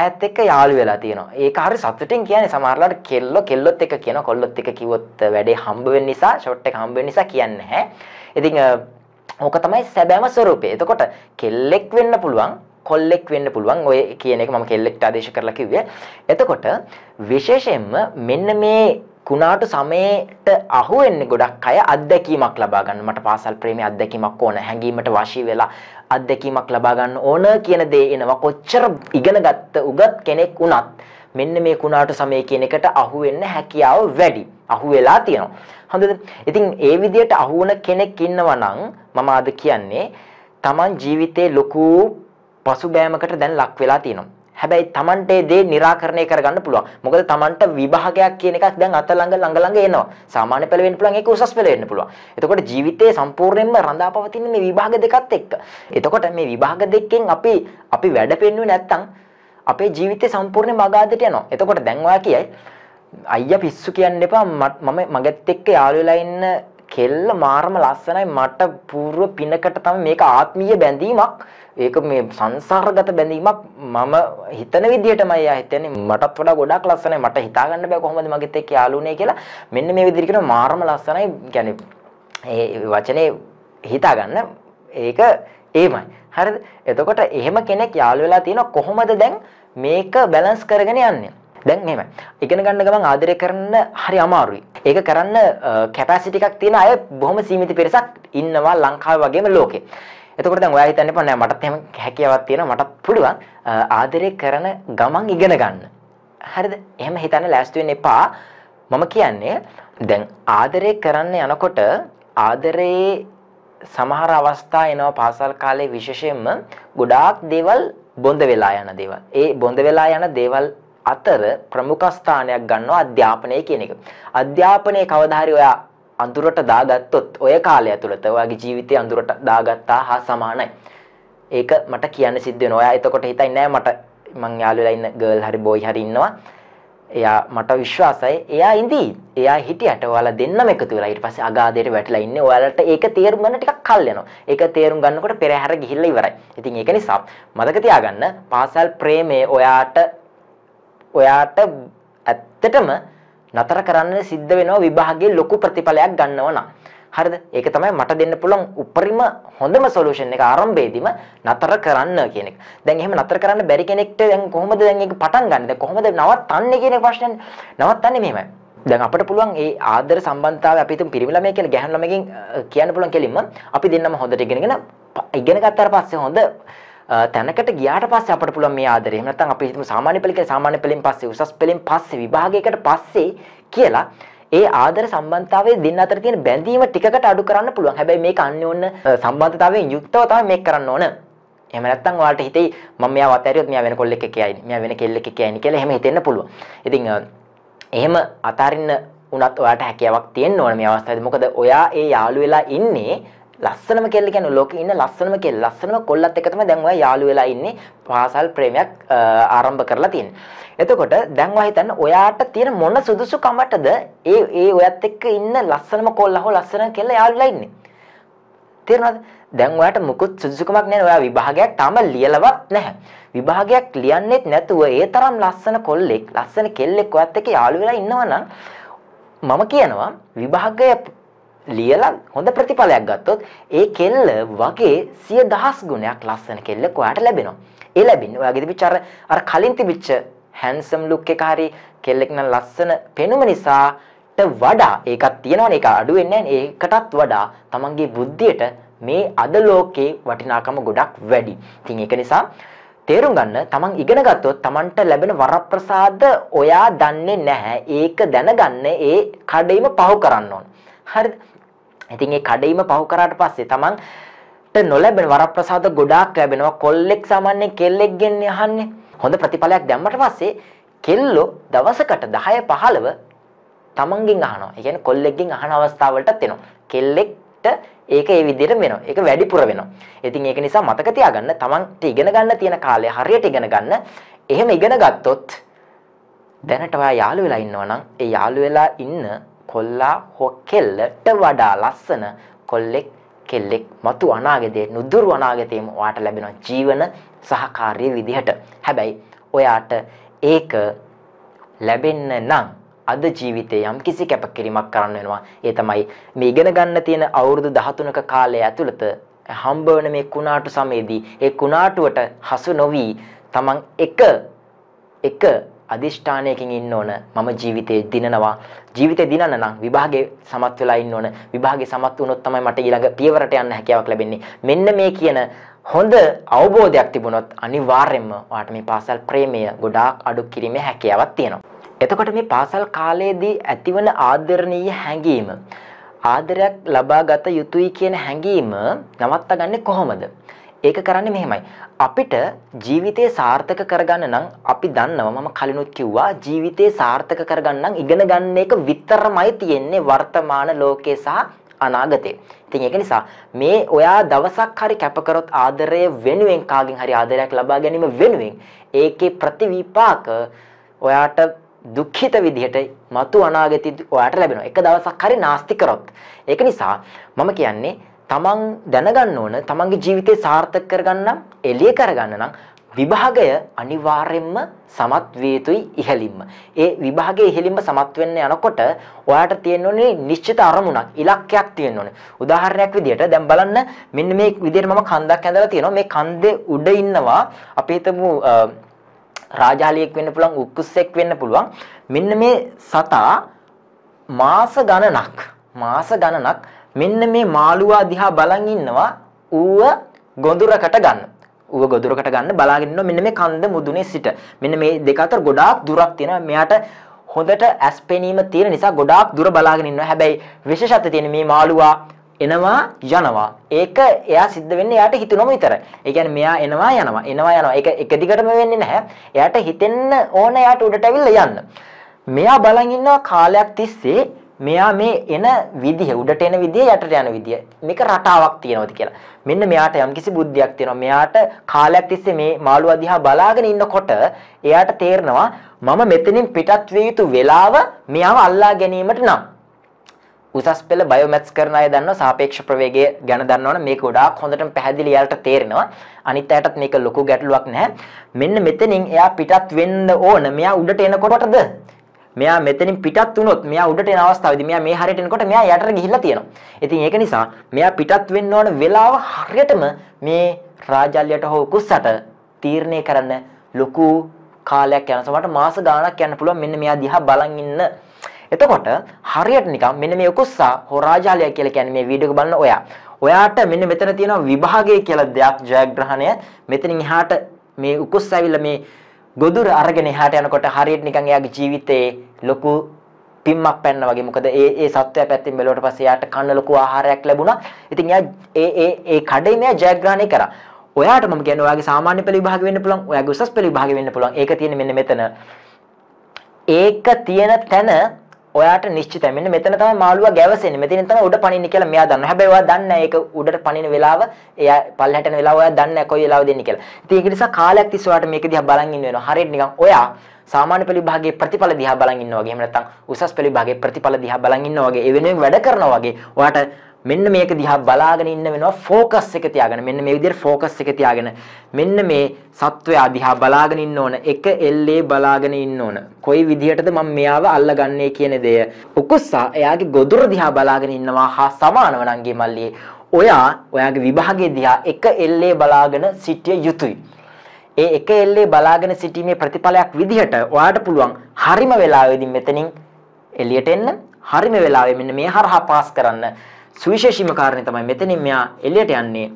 අයත් එක්ක යාළු වෙලා තියෙනවා. ඒක හරි සතුටින් කියන්නේ සමහරලාට කෙල්ලෝ කෙල්ලොත් එක්ක කියන කොල්ලොත් එක්ක කිව්වොත් වැඩේ හම්බ වෙන්න නිසා ෂොට් එක හම්බ වෙන්න නිසා කියන්නේ නැහැ. ඉතින් ඕක තමයි සැබෑම ස්වરૂපය. එතකොට කෙල්ලෙක් වෙන්න පුළුවන් කොල්ලෙක් වෙන්න පුළුවන් ඔය කියන එක මම කෙල්ලෙක්ට ආදේශ කරලා කිව්වේ. එතකොට විශේෂයෙන්ම මෙන්න මේ කුණාට සමයට අහු වෙන්නේ ගොඩක් අය අත්දැකීමක් ලබා ගන්න. මට පාසල් ප්‍රේමයේ අත්දැකීමක් ඕන. හැංගීමට වශී වෙලා අත්දැකීමක් ලබා ගන්න ඕන කියන දේ එනවා. කොච්චර ඉගෙන ගත්ත උගත් කෙනෙක් වුණත් මෙන්න මේ කුණාට සමය කියන එකට අහු වෙන්න හැකියාව වැඩි. අහු වෙලා තියෙනවා. හොඳද? ඉතින් ඒ විදිහට අහු වුණ කෙනෙක් ඉන්නවා නම් මම අද කියන්නේ Taman ජීවිතේ ලොකු පසුබෑමකට දැන් ලක් වෙලා තියෙනවා. හැබැයි Tamanට ඒ දේ निराකරණය කරගන්න පුළුවන්. මොකද Tamanට විභාගයක් කියන එකක් දැන් අත ළඟ ළඟ ළඟ එනවා. සාමාන්‍ය පෙළ වෙන්න පුළුවන් ඒක උසස් පෙළ වෙන්න පුළුවන්. එතකොට ජීවිතේ සම්පූර්ණයෙන්ම රඳාපවතින මේ විභාග දෙකත් එක්ක. එතකොට මේ විභාග දෙකෙන් අපි අපි වැඩ පෙන්නුවේ නැත්තම් අපේ ජීවිතේ සම්පූර්ණ මගාදට යනවා. එතකොට දැන් ඔයා කියයි අයියා පිස්සු කියන්න එපා මම මගත් එක්ක යාළුවලා ඉන්න කෙල්ල මාරම ලස්සනයි මට పూర్ව පිනකට තමයි මේක ආත්මීය බැඳීමක් ඒක මේ සංසාරගත බැඳීමක් මම හිතන විදිහටමයි ආ හිතන්නේ මටත් වඩා ගොඩක් ලස්සනයි මට හිතා ගන්න බෑ කොහොමද මගෙත් එක්ක යාළුනේ කියලා මෙන්න මේ විදිහට කියන මාරම ලස්සනයි يعني ඒ වචනේ හිතා ගන්න ඒක ඒමයි හරිද එතකොට එහෙම කෙනෙක් යාළු වෙලා තියෙනවා කොහොමද දැන් මේක බැලන්ස් කරගෙන යන්නේ දැන් එහෙමයි. ඉගෙන ගන්න ගමන් ආදරය කරන්න හරි අමාරුයි. ඒක කරන්න කැපැසිටි එකක් තියෙන අය බොහොම සීමිත පිරිසක් ඉන්නවා ලංකාවේ වගේම ලෝකේ. එතකොට දැන් ඔයා හිතන්න එපා නෑ මටත් එහෙම හැකියාවක් තියෙනවා මටත් පුළුවන් ආදරය කරන ගමන් ඉගෙන ගන්න. හරිද? එහෙම හිතන්න ලෑස්ති වෙන්න එපා. මම කියන්නේ දැන් ආදරය කරන්න යනකොට ආදරයේ සමහර අවස්ථා එනවා පාසල් කාලේ විශේෂයෙන්ම ගොඩාක් දේවල් බොඳ වෙලා යන දේවල්. ඒ බොඳ වෙලා යන දේවල් අතර ප්‍රමුඛ ස්ථානයක් ගන්නවා අධ්‍යාපනය කියන එක. අධ්‍යාපනයේ කවදා හරි ඔයා අඳුරට දාගත්තොත් ඔය කාලය ඇතුළත ඔයාගේ ජීවිතය අඳුරට දාගත්තා හා සමානයි. ඒක මට කියන්න සිද්ධ වෙනවා. ඔයා එතකොට හිතන්නේ නැහැ මට මං යාළුවලා ඉන්න ගර්ල් හරි බෝයි හරි ඉන්නවා. එයා මට විශ්වාසයි. එයා ඉඳී. එයා හිටියට ඔයාලා දෙන්නම එකතු වෙලා ඊට පස්සේ අගාධයට වැටලා ඉන්නේ. ඔයාලට ඒක තේරුම් ගන්න ටිකක් කල් යනවා. ඒක තේරුම් ගන්නකොට පෙරහැර ගිහිල්ලා ඉවරයි. ඉතින් ඒක නිසා මතක තියාගන්න පාසල් ප්‍රේමය ඔයාට ඔයාට ඇත්තටම නතර කරන්න සිද්ධ වෙනවා විභාගයේ ලොකු ප්‍රතිඵලයක් ගන්නවා නම්. හරිද? ඒක තමයි මට දෙන්න පුළුවන් උපරිම හොඳම සොලියුෂන් එක ආරම්භයේදීම නතර කරන්න කියන එක. දැන් එහෙම නතර කරන්න බැරි කෙනෙක්ට දැන් කොහොමද දැන් ඒක පටන් ගන්න? දැන් කොහොමද නවත්තන්නේ කියන ප්‍රශ්නේ. නවත්තන්නේ මෙහෙමයි. දැන් අපිට පුළුවන් ඒ ආදර සම්බන්ධතාවය අපි තුන් පිරිමි ළමයි කියන ගැහැණු ළමයිගෙන් කියන්න පුළුවන් කෙලින්ම අපි දෙන්නම හොඳට ඉගෙනගෙන ඉගෙන ගත්තාට පස්සේ හොඳ තැනකට ගියාට පස්සේ අපට පුළුවන් මේ ආදරය. එහෙම නැත්නම් අපි හිතමු සාමාන්‍ය පෙළ කියලා සාමාන්‍ය පෙළෙන් පස්සේ උසස් පෙළෙන් පස්සේ විභාගයකට පස්සේ කියලා ඒ ආදර සම්බන්ධතාවයේ දෙන්න අතර තියෙන බැඳීම ටිකකට අඩු කරන්න පුළුවන්. හැබැයි මේක අන්‍යෝන්‍ය සම්බන්ධතාවයෙන් යුක්තව තමයි මේක කරන්න ඕන. එහෙම නැත්නම් ඔයාලට හිතෙයි මම මෙයාව අතහැරියොත් මෙයා වෙන කොල්ලෙක් එක්ක යයිනි. මෙයා වෙන කෙල්ලෙක් එක්ක යයිනි කියලා එහෙම හිතෙන්න පුළුවන්. ඉතින් එහෙම අතාරින්න උනත් ඔයාට හැකියාවක් තියෙන්න ඕන මේ අවස්ථාවේදී. මොකද ඔයා ඒ යාළු වෙලා ඉන්නේ ලස්සනම කෙල්ල කියන්නේ ලෝකේ ඉන්න ලස්සනම කෙල්ල ලස්සනම කොල්ලත් එක තමයි දැන් ඔයා යාළු වෙලා ඉන්නේ පාසල් ප්‍රේමයක් ආරම්භ කරලා තියෙන්නේ. එතකොට දැන් ඔයා හිතන්න ඔයාට තියෙන මොන සුදුසු කමටද ඒ ඒ ඔයත් එක්ක ඉන්න ලස්සනම කොල්ලා හෝ ලස්සන කෙල්ල යාළුලා ඉන්නේ. තේරෙනවද? දැන් ඔයාට මුකුත් සුදුසුකමක් නැහැ. ඔයා විභාගයක් තාම ලියලවත් නැහැ. විභාගයක් ලියන්නෙත් නැතුව ඒ තරම් ලස්සන කොල්ලෙක්, ලස්සන කෙල්ලෙක් ඔයත් එක්ක යාළු වෙලා ඉන්නවා නම් මම කියනවා විභාගය ලියලා හොඳ ප්‍රතිඵලයක් ගත්තොත් ඒ කෙල්ල වගේ සිය දහස් ගුණයක් ලස්සන කෙල්ලෙක් ඔයාට ලැබෙනවා. ඒ ලැබෙන්නේ ඔයාගේ තිබිච්ච අර අර කලින් තිබිච්ච හැන්සම් ලුක් එක හරි කෙල්ලෙක් නම් ලස්සන පෙනුම නිසාට වඩා ඒකක් තියෙනවනේ ඒක අඩු වෙන්නේ නැහැ ඒකටත් වඩා තමන්ගේ බුද්ධියට මේ අද ලෝකේ වටිනාකම ගොඩක් වැඩි. ඉතින් ඒක නිසා තේරුම් ගන්න තමන් ඉගෙන ගත්තොත් තමන්ට ලැබෙන වරප්‍රසාද ඔයා දන්නේ නැහැ. ඒක දැනගන්න ඒ කඩේම පහු කරන්න ඕන. හරිද? ඉතින් ඒ කඩේම පහු කරාට පස්සේ තමන්ට නොලැබෙන වරප්‍රසාද ගොඩාක් ලැබෙනවා. කොල්ලෙක් සාමාන්‍යයෙන් කෙල්ලෙක්ගෙන් අහන්නේ. හොඳ ප්‍රතිඵලයක් දැම්මට පස්සේ කෙල්ලෝ දවසකට 10 15 තමන්ගෙන් අහනවා. ඒ කියන්නේ කොල්ලෙක්ගෙන් අහන අවස්ථාවලටත් එනවා. කෙල්ලෙක්ට ඒක ඒ විදිහට වෙනවා. ඒක වැඩිපුර වෙනවා. ඉතින් ඒක නිසා මතක තියාගන්න තමන්ට ඉගෙන ගන්න තියෙන කාලය හරියට ඉගෙන ගන්න. එහෙම ඉගෙන ගත්තොත් දැනට ඔයා යාළු වෙලා ඉන්නවා නම් ඒ යාළු වෙලා ඉන්න කොල්ලා හො කෙල්ලට වඩා ලස්සන කොල්ලෙක් කෙල්ලෙක් මතු අනාගතයේ නුදුරු අනාගතයේම ඔයාට ලැබෙන ජීවන සහකාරී විදිහට. හැබැයි ඔයාට ඒක ලැබෙන්න නම් අද ජීවිතේ යම් කිසි කැපකිරීමක් කරන්න වෙනවා. ඒ තමයි මේ ඉගෙන ගන්න තියෙන අවුරුදු 13ක කාලය ඇතුළත හම්බ වෙන මේ කුණාටු සමයේදී ඒ කුණාටුවට හසු නොවි තමන් එක එක අදිෂ්ඨානයකින් ඉන්න ඕන මම ජීවිතේ දිනනවා ජීවිතේ දිනන්න නම් විභාගේ සමත් වෙලා ඉන්න ඕන විභාගේ සමත් වුණොත් තමයි මට ඊළඟ පියවරට යන්න හැකියාවක් ලැබෙන්නේ මෙන්න මේ කියන හොඳ අවබෝධයක් තිබුණොත් අනිවාර්යයෙන්ම ඔයාට මේ පාසල් ප්‍රේමය ගොඩාක් අඩු කිරීමේ හැකියාවක් තියෙනවා එතකොට මේ පාසල් කාලයේදී ඇතිවන ආදරණීය හැඟීම ආදරයක් ලබාගත යුතුයි කියන හැඟීම නවත්තගන්නේ කොහොමද ඒක කරන්නේ මෙහෙමයි. අපිට ජීවිතේ සාර්ථක කරගන්න නම් අපි දන්නවා මම කලිනුත් කිව්වා ජීවිතේ සාර්ථක කරගන්න නම් ඉගෙන ගන්න එක විතරමයි තියෙන්නේ වර්තමාන ලෝකේ සහ අනාගතේ. ඉතින් ඒක නිසා මේ ඔයා දවසක් හරි කැප කරොත් ආදරය වෙනුවෙන් කාගෙන් හරි ආදරයක් ලබා ගැනීම වෙනුවෙන් ඒකේ ප්‍රතිවිපාක ඔයාට දුක්ඛිත විදිහට මතු අනාගතේ ඔයාට ලැබෙනවා. එක දවසක් හරි නාස්ති කරොත්. ඒක නිසා මම කියන්නේ තමන් දැනගන්න ඕන තමන්ගේ ජීවිතේ සාර්ථක කරගන්න නම් එළිය කරගන්න නම් විභාගය අනිවාර්යයෙන්ම සමත් විය යුතුයි ඉහළින්ම. ඒ විභාගයේ ඉහළින්ම සමත් වෙන්න යනකොට ඔයාට තියෙන්න ඕනේ නිශ්චිත අරමුණක්, ඉලක්කයක් තියෙන්න ඕනේ. උදාහරණයක් විදිහට දැන් බලන්න මෙන්න මේ විදිහට මම කන්දක් ඇඳලා තියෙනවා. මේ කන්දේ උඩ ඉන්නවා අපි හිතමු රාජාලියෙක් වෙන්න පුළුවන්, උක්කුස්සෙක් වෙන්න පුළුවන්. මෙන්න මේ සතා මාස ගණනක් මාස ගණනක් මෙන්න මේ මාළුවා දිහා බලන් ඉන්නවා ඌව ගොඳුරකට ගන්න. ඌව ගොඳුරකට ගන්න බලාගෙන ඉන්නවා මෙන්න මේ කන්ද මුදුනේ සිට. මෙන්න මේ දෙක අතර ගොඩාක් දුරක් තියෙනවා. මෙයාට හොඳට ඇස් පෙනීම තියෙන නිසා ගොඩාක් දුර බලාගෙන ඉන්නවා. හැබැයි විශේෂත්වය තියෙන මේ මාළුවා එනවා යනවා. ඒක එයා සිද්ධ වෙන්නේ එයාට හිතුනම විතරයි. ඒ කියන්නේ මෙයා එනවා යනවා. එනවා යනවා. ඒක එක දිගටම වෙන්නේ නැහැ. එයාට හිතෙන්න ඕන එයාට උඩට ඇවිල්ලා යන්න. මෙයා බලන් ඉන්නවා කාලයක් තිස්සේ මෙයා මේ එන විදිහ උඩට එන විදිය යටට යන විදිය මේක රටාවක් තියනවාද කියලා. මෙන්න මෙයාට යම්කිසි බුද්ධියක් තියෙනවා. මෙයාට කාලයක් තිස්සේ මේ මාළුවා දිහා බලාගෙන ඉන්නකොට එයාට තේරෙනවා මම මෙතනින් පිටත් විය යුතු වෙලාව මෙයාව අල්ලා ගැනීමට නම් උසස් පෙළ බයෝමැත්ස් කරන අය දන්නවා සාපේක්ෂ ප්‍රවේගය ගැන දන්නවනම් මේක ගොඩාක් හොඳටම පැහැදිලි යාලට තේරෙනවා. අනිත් අයටත් මේක ලොකු ගැටලුවක් නැහැ. මෙන්න මෙතනින් එයා පිටත් වෙන්න ඕන. මෙයා උඩට එනකොටද මෙයා මෙතනින් පිටත් වුණොත් මෙයා උඩට එන අවස්ථාවේදී මෙයා මේ හරියට එනකොට මෙයා යටට ගිහිල්ලා තියෙනවා. ඉතින් ඒක නිසා මෙයා පිටත් වෙන්න ඕන වෙලාව හරියටම මේ රාජල්‍යයට හෝ කුස්සට තීරණය කරන්න ලොකු කාලයක් යන සමහරට මාස ගාණක් යන්න පුළුවන් මෙන්න මෙයා දිහා බලන් ඉන්න. එතකොට හරියට නිකන් මෙන්න මේ කුස්සා හෝ රාජාලිය කියලා කියන්නේ මේ වීඩියෝ එක බලන ඔයා. ඔයාට මෙන්න මෙතන තියෙනවා විභාගය කියලා දෙයක් ජයග්‍රහණය. මෙතනින් එහාට මේ උකුස්සාවිල්ලා මේ ගොදුර අරගෙන එහාට යනකොට හරියට නිකන් එයාගේ ජීවිතේ ලොකු පිම්මක් පැන්න වගේ මොකද ඒ ඒ සත්වයා පැත්තෙන් බැලුවට පස්සේ එයාට කන්න ලොකු ආහාරයක් ලැබුණා. ඉතින් එයා ඒ ඒ ඒ කඩේ මෙයා ජයග්‍රහණය කරා. ඔයාට මම කියන්නේ ඔයාගේ සාමාන්‍ය පෙළ විභාගෙ වෙන්න පුළුවන්, ඔයාගේ උසස් පෙළ විභාගෙ වෙන්න පුළුවන්. ඒක තියෙන්නේ මෙන්න මෙතන. ඒක තියෙන තැන ඔයාට නිශ්චිතයි. මෙන්න මෙතන තමයි මාළුවා ගැවසෙන්නේ. මෙතනින් තමයි උඩ පනින්නේ කියලා මෙයා දන්නවා. හැබැයි ඔයා දන්නේ නැහැ ඒක උඩට පනින වෙලාව, එයා පල්ලහැට යන වෙලාව ඔයා දන්නේ නැහැ කොයි වෙලාවද එන්නේ කියලා. ඉතින් ඒක නිසා කාලයක් තිස්සේ ඔයාට මේක දිහා බලන් ඉන්න වෙනවා. හරියට නිකන් ඔයා සාමාන්‍ය පෙළ විභාගයේ ප්‍රතිඵල දිහා බලන් ඉන්නවා වගේ. එහෙම නැත්නම් උසස් පෙළ විභාගයේ ප්‍රතිඵල දිහා බලන් ඉන්නවා වගේ. ඒ වෙනුවෙන් වැඩ කරනවා වගේ. ඔයාට මෙන්න මේක දිහා බලාගෙන ඉන්න වෙනවා ફોકસ එක තියාගෙන මෙන්න මේ විදිහට ફોકસ එක තියාගෙන මෙන්න මේ සත්වයා දිහා බලාගෙන ඉන්න ඕන එක එල්ලේ බලාගෙන ඉන්න ඕන කොයි විදිහටද මම මෙයාව අල්ලගන්නේ කියන දේ උකුස්සා එයාගේ ගොදුර දිහා බලාගෙන ඉන්නවා හා සමානව නංගේ මල්ලියේ ඔයා ඔයාගේ විභාගයේ දිහා එක එල්ලේ බලාගෙන සිටිය යුතුයි ඒ එක එල්ලේ බලාගෙන සිටීමේ ප්‍රතිඵලයක් විදිහට ඔයාට පුළුවන් හරිම වෙලාවෙදී මෙතනින් එළියට එන්න හරිම වෙලාවෙ මෙන්න මේ හරහා පාස් කරන්න සුවිශේෂීම කාරණේ තමයි මෙතනින් මෙයා එළියට යන්නේ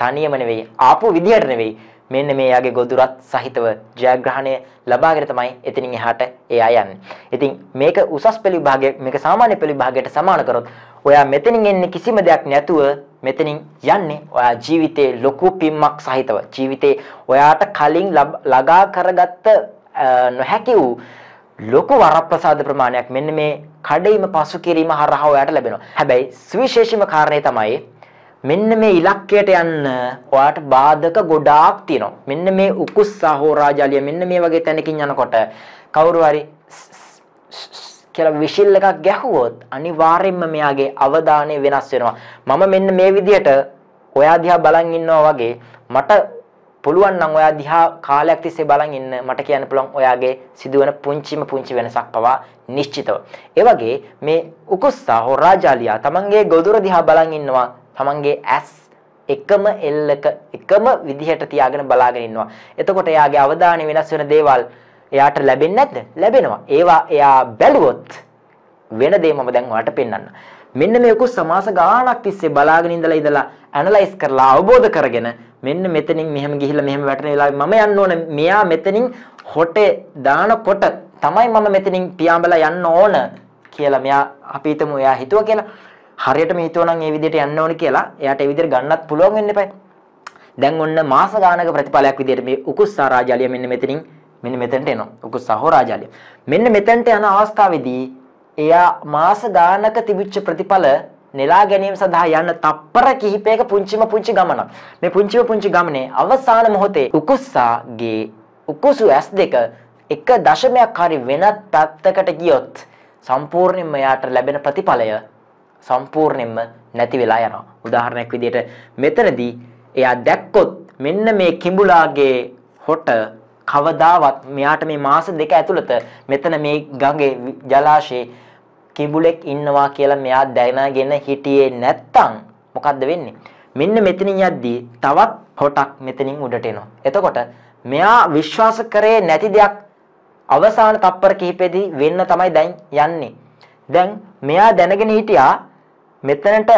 තනියම නෙවෙයි ආපු විදියට නෙවෙයි මෙන්න මේ යාගේ ගොදුරත් සහිතව ජයග්‍රහණය ලබාගෙන තමයි එතනින් එහාට එයා යන්නේ. ඉතින් මේක උසස් පෙළ විභාගයේ මේක සාමාන්‍ය පෙළ විභාගයට සමාන කරොත් ඔයා මෙතනින් එන්නේ කිසිම දෙයක් නැතුව මෙතනින් යන්නේ ඔයා ජීවිතේ ලොකු පිම්මක් සහිතව ජීවිතේ ඔයාට කලින් ලගා කරගත්ත නොහැකි වූ ලොකු වරප්‍රසාද ප්‍රමාණයක් මෙන්න මේ කඩේම පසු කිරීම හරහා ඔයාට ලැබෙනවා. හැබැයි සුවිශේෂීම කාරණේ තමයි මෙන්න මේ ඉලක්කයට යන්න ඔයාට බාධක ගොඩාක් තියෙනවා. මෙන්න මේ උකුස් සහෝරාජාලිය මෙන්න මේ වගේ තැනකින් යනකොට කවුරු හරි කියලා විශිල් එකක් ගැහුවොත් අනිවාර්යයෙන්ම මෙයාගේ අවධානය වෙනස් වෙනවා. මම මෙන්න මේ විදිහට ඔයා දිහා බලන් ඉන්නවා වගේ මට පුළුවන් නම් ඔයා දිහා කාලයක් තිස්සේ බලන් ඉන්න මට කියන්න පුළුවන් ඔයාගේ සිදුවන පුංචිම පුංචි වෙනසක් පවා නිශ්චිතව. ඒ වගේ මේ උකුස්සා හොරාජාලියා තමන්ගේ ගොදුර දිහා බලන් ඉන්නවා තමන්ගේ ඇස් එකම එල්ලක එකම විදිහට තියාගෙන බලාගෙන ඉන්නවා. එතකොට එයාගේ අවධානය වෙනස් වෙන දේවල් එයාට ලැබෙන්නේ නැද්ද? ලැබෙනවා. ඒවා එයා බැලුවොත් වෙන දේ මම දැන් ඔයාලට පෙන්වන්න. මෙන්න මේක සමාස ගාණක් තිස්සේ බලාගෙන ඉඳලා ඉඳලා ඇනලයිස් කරලා අවබෝධ කරගෙන මෙන්න මෙතනින් මෙහෙම ගිහිල්ලා මෙහෙම වැටෙන වෙලාවේ මම යන්න ඕන මෙයා මෙතනින් හොටේ දානකොට තමයි මම මෙතනින් පියාඹලා යන්න ඕන කියලා මෙයා අපි හිතමු එයා හිතුවා කියලා හරියටම හිතුවනම් ඒ විදිහට යන්න ඕන කියලා එයාට ඒ විදිහට ගන්නත් පුළුවන් වෙන්න එපා දැන් ඔන්න මාස ගානක ප්‍රතිඵලයක් විදිහට මේ උකුස්සා රාජාලිය මෙන්න මෙතනින් මෙන්න මෙතනට එනවා උකුස්සා හෝ රාජාලිය මෙන්න මෙතනට යන අවස්ථාවේදී එයා මාස ගානක තිබිච්ච ප්‍රතිඵල නෙලා ගැනීම සඳහා යන තප්පර කිහිපයක පුංචිම පුංචි ගමනක්. මේ පුංචිම පුංචි ගමනේ අවසාන මොහොතේ උකුස්සාගේ උකුසු S2 එක දශමයක් හරි වෙනත් පැත්තකට ගියොත් සම්පූර්ණයෙන්ම යාට ලැබෙන ප්‍රතිඵලය සම්පූර්ණයෙන්ම නැති වෙලා යනවා. උදාහරණයක් විදිහට මෙතනදී එයා දැක්කොත් මෙන්න මේ කිඹුලාගේ හොට කවදාවත් මෙයාට මේ මාස දෙක ඇතුළත මෙතන මේ ගඟේ ජලාශයේ කිඹුලෙක් ඉන්නවා කියලා මෙයා දැනගෙන හිටියේ නැත්තම් මොකද්ද වෙන්නේ? මෙන්න මෙතනින් යද්දී තවත් හොටක් මෙතනින් උඩට එනවා. එතකොට මෙයා විශ්වාස කරේ නැති දෙයක් අවසාන තප්පර කිහිපෙදී වෙන්න තමයි දැන් යන්නේ. දැන් මෙයා දැනගෙන හිටියා මෙතනට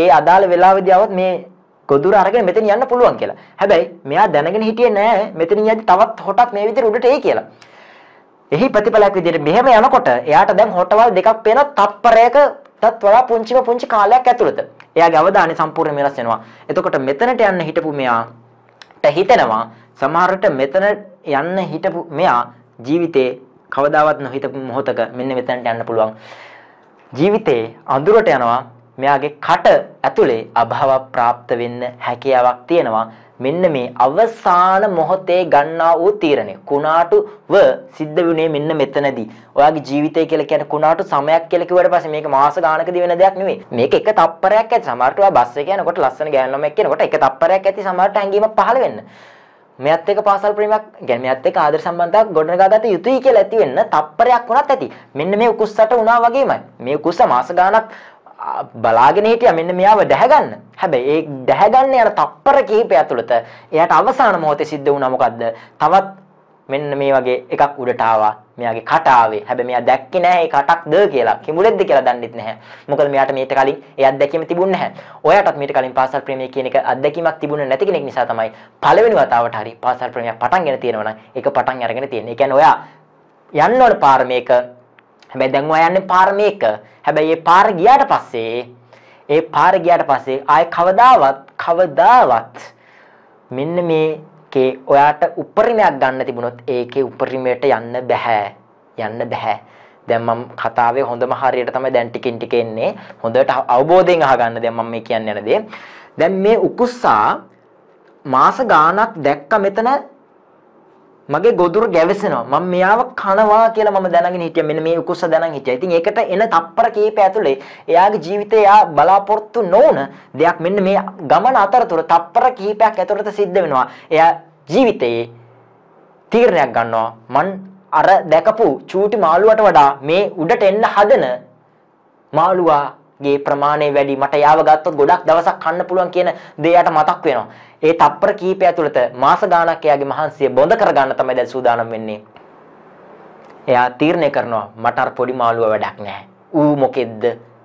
ඒ අදාළ වෙලාවෙදී આવොත් මේ ගොදුර අරගෙන මෙතන යන්න පුළුවන් කියලා. හැබැයි මෙයා දැනගෙන හිටියේ නෑ මෙතන යද්දි තවත් හොටක් මේ විදිහට උඩට එයි කියලා. එහි ප්‍රතිඵලයක් විදිහට මෙහෙම යනකොට එයාට දැන් හොටවල් දෙකක් පේන තත්පරයකටත් වඩා පුංචිම පුංචි කාලයක් ඇතුළත. එයාගේ අවධානය සම්පූර්ණයෙන් වෙනස් වෙනවා. එතකොට මෙතනට යන්න හිටපු මෙයාට හිතෙනවා සමහරට මෙතන යන්න හිටපු මෙයා ජීවිතේ කවදාවත් නොහිතපු මොහොතක මෙන්න මෙතනට යන්න පුළුවන්. ජීවිතේ අඳුරට යනවා මෙයාගේ කට ඇතුලේ අභාව ප්‍රාප්ත වෙන්න හැකියාවක් තියෙනවා. මෙන්න මේ අවසාන මොහොතේ ගන්නා වූ තීරණය කුණාටුව සිද්ධ වුණේ මෙන්න මෙතනදී. ඔයාගේ ජීවිතය කියලා කියන්නේ කුණාටු සමයක් කියලා කිව්වට පස්සේ මේක මාස ගානකදී වෙන දෙයක් නෙවෙයි. මේක එක තප්පරයක් ඇති. සමහරට ඔයා බස් එකේ යනකොට ලස්සන ගෑනු ළමෙක් කෙනකොට එක තප්පරයක් ඇති සමහරට හැංගීමක් පහළ වෙන්න. මෙයත් එක්ක පාසල් ප්‍රේමයක් يعني මෙයත් එක්ක ආදර සම්බන්ධතාවක් ගොඩනගා ගත යුතුයි කියලා ඇති වෙන්න තප්පරයක් වුණත් ඇති. මෙන්න මේ උකුස්සට වුණා වගේමයි. මේ උකුස්ස මාස ගාණක් බලාගෙන හිටියා මෙන්න මෙයාව දැහැගන්න. හැබැයි ඒ දැහැගන්න යන තප්පර කිහිපය ඇතුළත එයාට අවසාන මොහොතේ සිද්ධ වුණා මොකද්ද? තවත් මෙන්න මේ වගේ එකක් උඩට ආවා. මෙයාගේ කට ආවේ. හැබැයි මෙයා දැක්කේ නැහැ ඒ කටක්ද කියලා. කිඹුලෙක්ද කියලා දන්නෙත් නැහැ. මොකද මෙයාට මේට කලින් ඒ අත්දැකීම තිබුණ නැහැ. ඔයාටත් මේට කලින් පාසල් ප්‍රේමය කියන එක අත්දැකීමක් තිබුණ නැති කෙනෙක් නිසා තමයි පළවෙනි වතාවට හරි පාසල් ප්‍රේමයක් පටන් ගෙන තියෙනවා නම් ඒක පටන් අරගෙන තියෙන්නේ. ඒ කියන්නේ ඔයා යන්න ඕන පාර මේක හැබැයි දැන් ඔයා යන්නේ පාර මේක. හැබැයි මේ පාර ගියාට පස්සේ ඒ පාර ගියාට පස්සේ ආය කවදාවත් කවදාවත් මෙන්න මේකේ ඔයාට උපරිමයක් ගන්න තිබුණොත් ඒකේ උපරිමයට යන්න බෑ. යන්න බෑ. දැන් මම කතාවේ හොඳම හරියට තමයි දැන් ටිකින් ටික එන්නේ. හොඳට අවබෝධයෙන් අහගන්න දැන් මම මේ කියන්න යන දේ. දැන් මේ උකුස්සා මාස ගාණක් දැක්ක මෙතන මගේ ගොදුර ගැවසෙනවා මම මෙයාව කනවා කියලා මම දැනගෙන හිටියා මෙන්න මේ උකුස්ස දැනන් හිටියා. ඉතින් ඒකට එන තප්පර කීප ඇතුලේ එයාගේ ජීවිතේ එයා බලාපොරොත්තු නොවන දෙයක් මෙන්න මේ ගමන අතරතුර තප්පර කීපයක් ඇතුළත සිද්ධ වෙනවා. එයා ජීවිතයේ තීරණයක් ගන්නවා මං අර දැකපු චූටි මාළුවට වඩා මේ උඩට එන්න හදන මාළුවා ගේ ප්‍රමාණය වැඩි මට යාව ගත්තොත් ගොඩක් දවසක් කන්න පුළුවන් කියන දේ යට මතක් වෙනවා. ඒ තප්පර කීපය ඇතුළත මාස ගාණක් එයාගේ මහන්සිය බොඳ කරගන්න තමයි දැන් සූදානම් වෙන්නේ. එයා තීරණය කරනවා මට අර පොඩි මාළුව වැඩක් නැහැ. ඌ මොකෙද්ද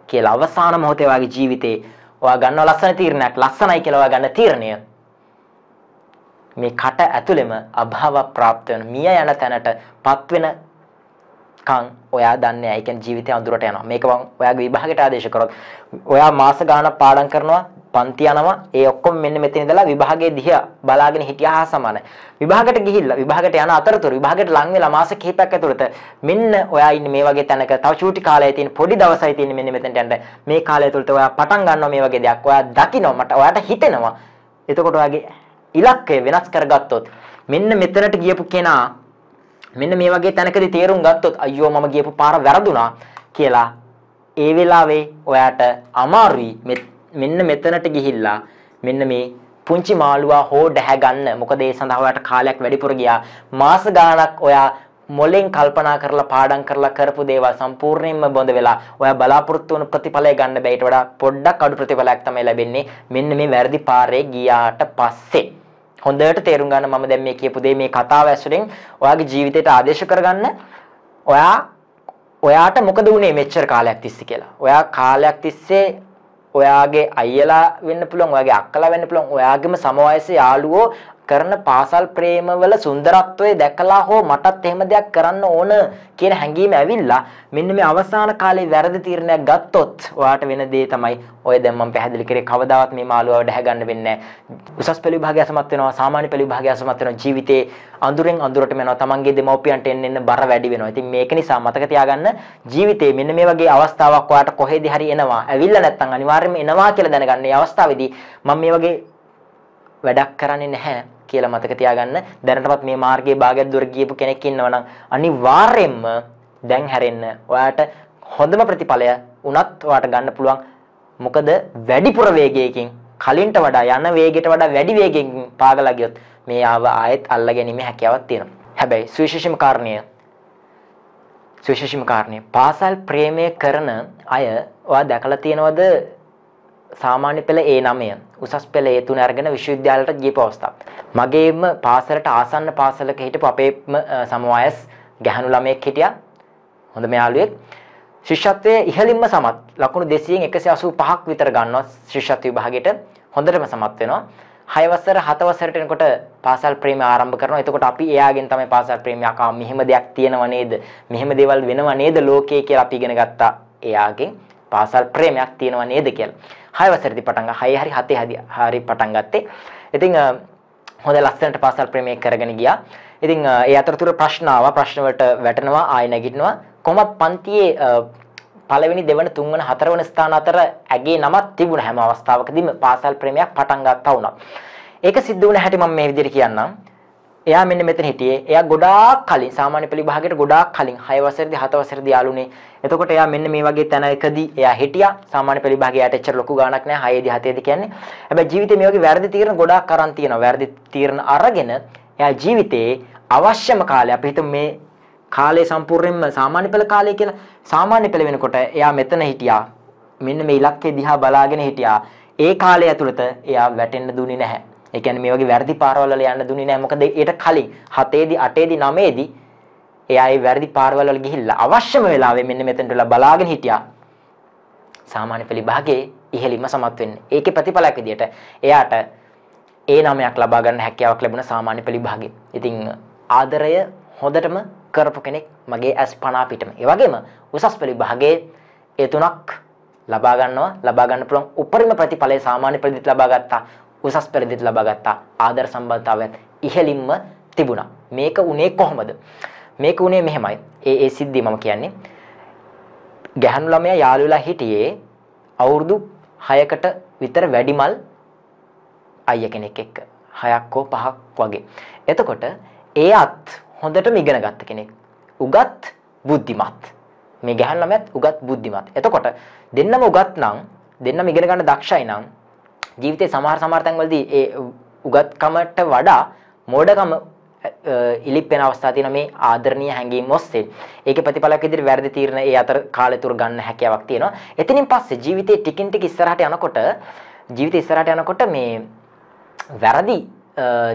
කියලා අවසාන මොහොතේ වාගේ ජීවිතේ ඔයා ගන්න ලස්සන තීරණයක් ලස්සනයි කියලා ඔයා ගන්න තීරණය මේ කට ඇතුළෙම අභාව ප්‍රාප්ත වෙන මිය යන තැනටපත් වෙන කන් ඔයා දන්නේ නැහැ. ඒ කියන්නේ ජීවිතය අඳුරට යනවා. මේක මම ඔයාගේ විභාගයට ආදේශ කරොත් ඔයා මාස ගාණක් පාඩම් කරනවා, පන්ති යනවා, ඒ ඔක්කොම මෙන්න මෙතන ඉඳලා විභාගයේ දිහා බලාගෙන හිටියා හා සමානයි. විභාගයට ගිහිල්ලා විභාගයට යන අතරතුර විභාගයට ලං වෙලා මාස කිහිපයක් ඇතුළත මෙන්න ඔයා ඉන්නේ මේ වගේ තැනක තව චූටි කාලය තියෙන පොඩි දවසයි තියෙන මෙන්න මෙතනට යන්න. මේ කාලය තුළත ඔයා පටන් ගන්නවා මේ වගේ දෙයක්. ඔයා දකිනවා මට ඔයාට හිතෙනවා. එතකොට ඔයාගේ ඉලක්කය වෙනස් කරගත්තොත් මෙන්න මෙතනට ගියපු කෙනා මෙන්න මේ වගේ තැනකදී තේරුම් ගත්තොත් අයියෝ මම ගියපු පාර වැරදුනා කියලා ඒ වෙලාවේ ඔයාට අමාරුයි මෙන්න මෙතනට ගිහිල්ලා මෙන්න මේ පුංචි මාළුවා හෝ දැහැ ගන්න. මොකද ඒ සඳහා ඔයාට කාලයක් වැඩිපුර ගියා. මාස ගාණක් ඔයා මොලෙන් කල්පනා කරලා පාඩම් කරලා කරපු දේවල් සම්පූර්ණයෙන්ම බොඳ වෙලා ඔයා බලාපොරොත්තු වුණු ප්‍රතිඵලය ගන්න බෑ. ඊට වඩා පොඩ්ඩක් අඩු ප්‍රතිඵලයක් තමයි ලැබෙන්නේ. මෙන්න මේ වැරදි පාරේ ගියාට පස්සේ. හොඳට තේරුම් ගන්න මම දැන් මේ කියපු දේ මේ කතාව ඇසුරෙන් ඔයාගේ ජීවිතයට ආදේශ කරගන්න. ඔයා ඔයාට මොකද වුනේ මෙච්චර කාලයක් තිස්සේ කියලා. ඔයා කාලයක් තිස්සේ ඔයාගේ අයියලා වෙන්න පුළුවන් ඔයාගේ අක්කලා වෙන්න පුළුවන් ඔයාගේම සම වයසේ යාළුවෝ කරන පාසල් ප්‍රේමවල සුන්දරත්වය දැකලා හෝ මටත් එහෙම දෙයක් කරන්න ඕන කියන හැඟීම ඇවිල්ලා මෙන්න මේ අවසාන කාලේ වැරදි තීරණයක් ගත්තොත් ඔයාට වෙන දේ තමයි ඔය දැන් මම පැහැදිලි කරේ කවදාවත් මේ මාළුවව ඩැහැගන්න වෙන්නේ උසස් පෙළ විභාගය අසමත් වෙනවා සාමාන්‍ය පෙළ විභාගය අසමත් වෙනවා ජීවිතේ අඳුරෙන් අඳුරටම යනවා තමන්ගේ දෙමව්පියන්ට එන්න එන්න බර වැඩි වෙනවා. ඉතින් මේක නිසා මතක තියාගන්න ජීවිතේ මෙන්න මේ වගේ අවස්ථාවක් ඔයාට කොහෙද හරි එනවා. ඇවිල්ලා නැත්නම් අනිවාර්යයෙන්ම එනවා කියලා දැනගන්න. මේ අවස්ථාවේදී මම මේ වගේ වැඩක් කරන්නේ නැහැ. කියලා මතක තියාගන්න. දැනටමත් මේ මාර්ගයේ භාගයක් දුර ගියපු කෙනෙක් ඉන්නවනම් අනිවාර්යයෙන්ම දැන් හැරෙන්න. ඔයාට හොඳම ප්‍රතිඵලය උනත් ඔයාට ගන්න පුළුවන්. මොකද වැඩිපුර වේගයකින් කලින්ට වඩා යන වේගයට වඩා වැඩි වේගයෙන් පාගලා ගියොත් මේ ආව ආයෙත් අල්ලා ගැනීමේ හැකියාවක් තියෙනවා. හැබැයි සුවිශේෂම කාරණය සුවිශේෂම කාරණය පාසල් ප්‍රේමය කරන අය ඔයා දැකලා තියෙනවද සාමාන්‍ය පෙළ ඒ නමය උසස් පෙළ ඒ තුන අරගෙන විශ්වවිද්‍යාලයට ගිය පවස්ථාව. මගේම පාසලට ආසන්න පාසලක හිටපු අපේම සමවයස් ගැහණු ළමයෙක් හිටියා. හොඳ මෙයාලුවෙක්. ශිෂ්‍යත්වයේ ඉහළින්ම සමත් ලකුණු 200න් 185ක් විතර ගන්නවා ශිෂ්‍යත්ව විභාගයට. හොඳටම සමත් වෙනවා. 6 වසර 7 වසරට එනකොට පාසල් ප්‍රේමය ආරම්භ කරනවා. එතකොට අපි එයාගෙන් තමයි පාසල් ප්‍රේමය අකා මෙහෙම දෙයක් තියෙනව නේද? මෙහෙම දේවල් වෙනව නේද ලෝකේ කියලා අපි ඉගෙන ගත්තා. එයාගෙන් පාසල් ප්‍රේමයක් තියෙනව නේද කියලා. 6 වසරේදී පටන් ගා 6 හරි 7 හරි පටන් ගත්තේ. ඉතින් හොඳ ලස්සනට පාසල් ප්‍රේමයක් කරගෙන ගියා. ඉතින් ඒ අතරතුර ප්‍රශ්න ආවා. ප්‍රශ්න වලට වැටෙනවා ආය නැගිටිනවා. කොහොමත් පන්තියේ පළවෙනි දෙවන තුන්වන හතරවන ස්ථාන අතර ඇගේ නමක් තිබුණ හැම අවස්ථාවකදීම පාසල් ප්‍රේමයක් පටන් ගත්තා වුණා. ඒක සිද්ධ වුණ හැටි මම මේ විදිහට කියන්නම්. එයා මෙන්න මෙතන හිටියේ. එයා ගොඩාක් කලින් සාමාන්‍ය පෙළ විභාගයට ගොඩාක් කලින් 6 වසරේදී 7 වසරේදී යාළුනේ. එතකොට එයා මෙන්න මේ වගේ තැනකදී එයා හිටියා. සාමාන්‍ය පෙළ විභාගයට එච්චර ලොකු ගාණක් නෑ 6 දී 7 දී කියන්නේ. හැබැයි ජීවිතේ මේ වගේ වැරදි තීරණ ගොඩාක් අරන් තියෙනවා. වැරදි තීරණ අරගෙන එයා ජීවිතේ අවශ්‍යම කාලය අපි හිතමු මේ කාලය සම්පූර්ණයෙන්ම සාමාන්‍ය පෙළ කාලය කියලා සාමාන්‍ය පෙළ වෙනකොට එයා මෙතන හිටියා. මෙන්න මේ ඉලක්කය දිහා බලාගෙන හිටියා. ඒ කාලය ඇතුළත එයා වැටෙන්න දුන්නේ නැහැ. ඒ කියන්නේ මේ වගේ වැරදි පාරවල් වල යන්න දුන්නේ නැහැ. මොකද ඊට කලින් 7ේදී 8ේදී 9ේදී එයා ඒ වැරදි පාරවල් වල ගිහිල්ලා අවශ්‍යම වෙලාවේ මෙන්න මෙතනට බලාගෙන හිටියා. සාමාන්‍ය පෙළ විභාගයේ ඉහළින්ම සමත් වෙන්න. ඒකේ ප්‍රතිඵලයක් විදියට එයාට ඒ නාමයක් ලබා ගන්න හැකියාවක් ලැබුණ සාමාන්‍ය පෙළ විභාගේ. ඉතින් ආදරය හොඳටම කරපු කෙනෙක් මගේ ඇස් පනා පිටම. ඒ වගේම උසස් පෙළ විභාගයේ ඒ තුනක් ලබා ගන්නවා ලබා ගන්න පුළුවන් උපරිම ප්‍රතිඵලය සාමාන්‍ය පෙළදිත් ලබා ගත්තා. උසස් පෙරදිත් ලබාගත්තා ආදර සම්බන්ධතාවයත් ඉහළින්ම තිබුණා මේක උනේ කොහොමද මේක උනේ මෙහෙමයි ඒ ඒ සිද්ධිය මම කියන්නේ ගැහණු ළමයා යාළු වෙලා හිටියේ අවුරුදු 6කට විතර වැඩිමල් අයිය කෙනෙක් එක්ක 6ක් හෝ 5ක් වගේ එතකොට එයත් හොඳටම ඉගෙන ගත්ත කෙනෙක් උගත් බුද්ධිමත් මේ ගැහණු ළමයාත් උගත් බුද්ධිමත් එතකොට දෙන්නම උගත් නම් දෙන්නම ඉගෙන ගන්න දක්ෂයි නම් ජීවිතේ සමහර සමහර තැන්වලදී ඒ උගත්කමට වඩා මෝඩකම ඉලිපෙන අවස්ථා තියෙන මේ ආදරණීය හැඟීම් ඔස්සේ ඒකේ ප්‍රතිඵලයක් විදිහට වැරදි තීරණ ඒ අතර කාලය තුර ගන්න හැකියාවක් තියෙනවා. එතනින් පස්සේ ජීවිතේ ටිකින් ටික ඉස්සරහට යනකොට ජීවිතේ ඉස්සරහට යනකොට මේ වැරදි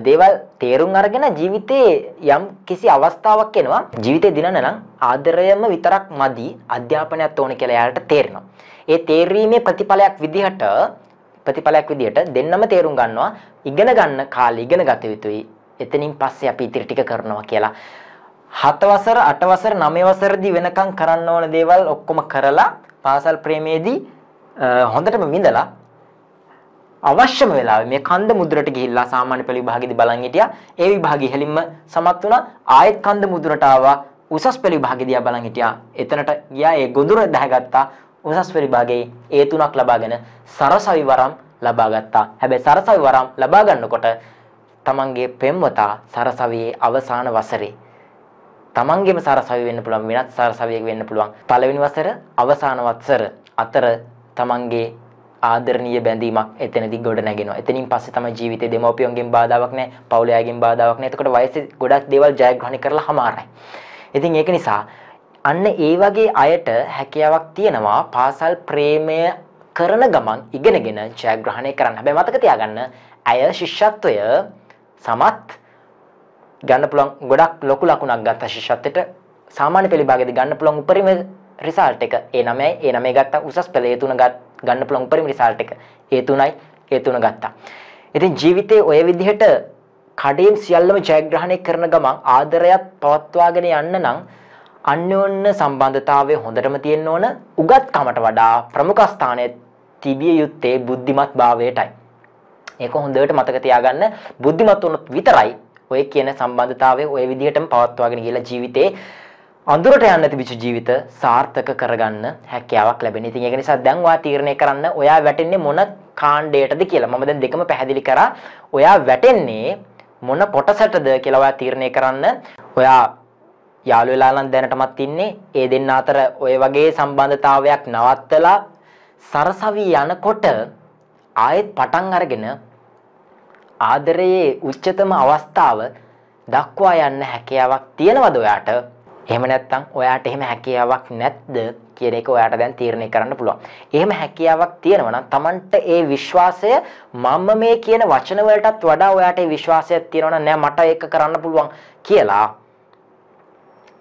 දේවල් තේරුම් අරගෙන ජීවිතේ යම් කිසි අවස්ථාවක් එනවා ජීවිතේ දිනන නම් ආදරයම විතරක් මදි අධ්‍යාපනයත් ඕන කියලා එයාලට තේරෙනවා. ඒ තේරීමේ ප්‍රතිඵලයක් විදිහට ප්‍රතිඵලයක් විදියට දෙන්නම තේරුම් ගන්නවා ඉගෙන ගන්න කාලේ ඉගෙන ගත යුතුයි. එතනින් පස්සේ අපි ඉතිරි ටික කරනවා කියලා. හත වසර අට වසර නවය වසරදී වෙනකන් කරන්න ඕන දේවල් ඔක්කොම කරලා පාසල් ප්‍රේමයේදී හොඳටම විඳලා අවශ්‍යම වෙලාවේ මේ කන්ද මුද්‍රට ගිහිල්ලා සාමාන්‍ය පෙළ විභාගෙදී බලන් හිටියා. ඒ විභාගෙ ඉහළින්ම සමත් වුණා. ආයෙත් කන්ද මුද්‍රට ආවා. උසස් පෙළ විභාගෙදී ආ බලන් හිටියා. එතනට ගියා. ඒ ගොඳුර දැහැගත්තා. උසස් පෙළ විභාගයේ A 3ක් ලබාගෙන සරසවි වරම් ලබා ගත්තා. හැබැයි සරසවි වරම් ලබා ගන්නකොට තමන්ගේ පෙම්වතා සරසවියේ අවසාන වසරේ තමන්ගේම සරසවි වෙන්න පුළුවන් වෙනත් සරසවියෙක් වෙන්න පුළුවන්. පළවෙනි වසර අවසාන වසර අතර තමන්ගේ ආදරණීය බැඳීමක් එතනදි ගොඩ නැගෙනවා. එතනින් පස්සේ තමයි ජීවිතේ දෙමව්පියන්ගෙන් බාධාවක් නැහැ, පවුලේ අයගෙන් බාධාවක් නැහැ. එතකොට වයසේ ගොඩක් දේවල් ජයග්‍රහණය කරලා හමාරයි. ඉතින් ඒක නිසා අන්න ඒ වගේ අයට හැකියාවක් තියෙනවා පාසල් ප්‍රේමය කරන ගමන් ඉගෙනගෙන ජයග්‍රහණය කරන්න. හැබැයි මතක තියාගන්න ඇය ශිෂ්‍යත්වය සමත් ගන්න පුළුවන් ගොඩක් ලොකු ලකුණක් ගත්ත ශිෂ්‍යත්වයට සාමාන්‍ය පෙළවිභාගයේදී ගන්න පුළුවන් උපරිම රිසල්ට් එක ඒ 9යි ඒ 9 ගත්තා උසස් පෙළ ඒ 3 ගන්න පුළුවන් උපරිම රිසල්ට් එක ඒ 3යි ඒ 3 ගත්තා. ඉතින් ජීවිතේ ඔය විදිහට කඩේම් සියල්ලම ජයග්‍රහණය කරන ගමන් ආදරයත් පවත්වාගෙන යන්න නම් අන්‍යෝන්‍ය සම්බන්ධතාවය හොඳටම තියෙන්න ඕන උගත්කමට වඩා ප්‍රමුඛස්ථානය තිබිය යුත්තේ බුද්ධිමත් භාවයටයි. ඒක හොඳට මතක තියාගන්න බුද්ධිමත් වුණොත් විතරයි ඔය කියන සම්බන්ධතාවය ඔය විදිහටම පවත්වාගෙන ගිහලා ජීවිතේ අඳුරට යන්න තිබිච්ච ජීවිත සාර්ථක කරගන්න හැකියාවක් ලැබෙන. ඉතින් ඒක නිසා දැන් ඔයා තීරණය කරන්න ඔයා වැටෙන්නේ මොන කාණ්ඩයටද කියලා. මම දැන් දෙකම පැහැදිලි කරා. ඔයා වැටෙන්නේ මොන කොටසටද කියලා ඔයා තීරණය කරන්න. ඔයා යාළු වෙලා නම් දැනටමත් ඉන්නේ ඒ දෙන්න අතර ওই වගේ සම්බන්ධතාවයක් නවත්තලා සරසවි යනකොට ආයෙත් පටන් අරගෙන ආදරයේ උච්චතම අවස්ථාව දක්වා යන්න හැකියාවක් තියෙනවද ඔයාට? එහෙම නැත්නම් ඔයාට එහෙම හැකියාවක් නැද්ද කියන එක ඔයාට දැන් තීරණය කරන්න පුළුවන්. එහෙම හැකියාවක් තියෙනවා නම් Tamanට ඒ විශ්වාසය මම මේ කියන වචන වලටත් වඩා ඔයාට ඒ විශ්වාසයක් තියෙනවා නම් නෑ මට ඒක කරන්න පුළුවන් කියලා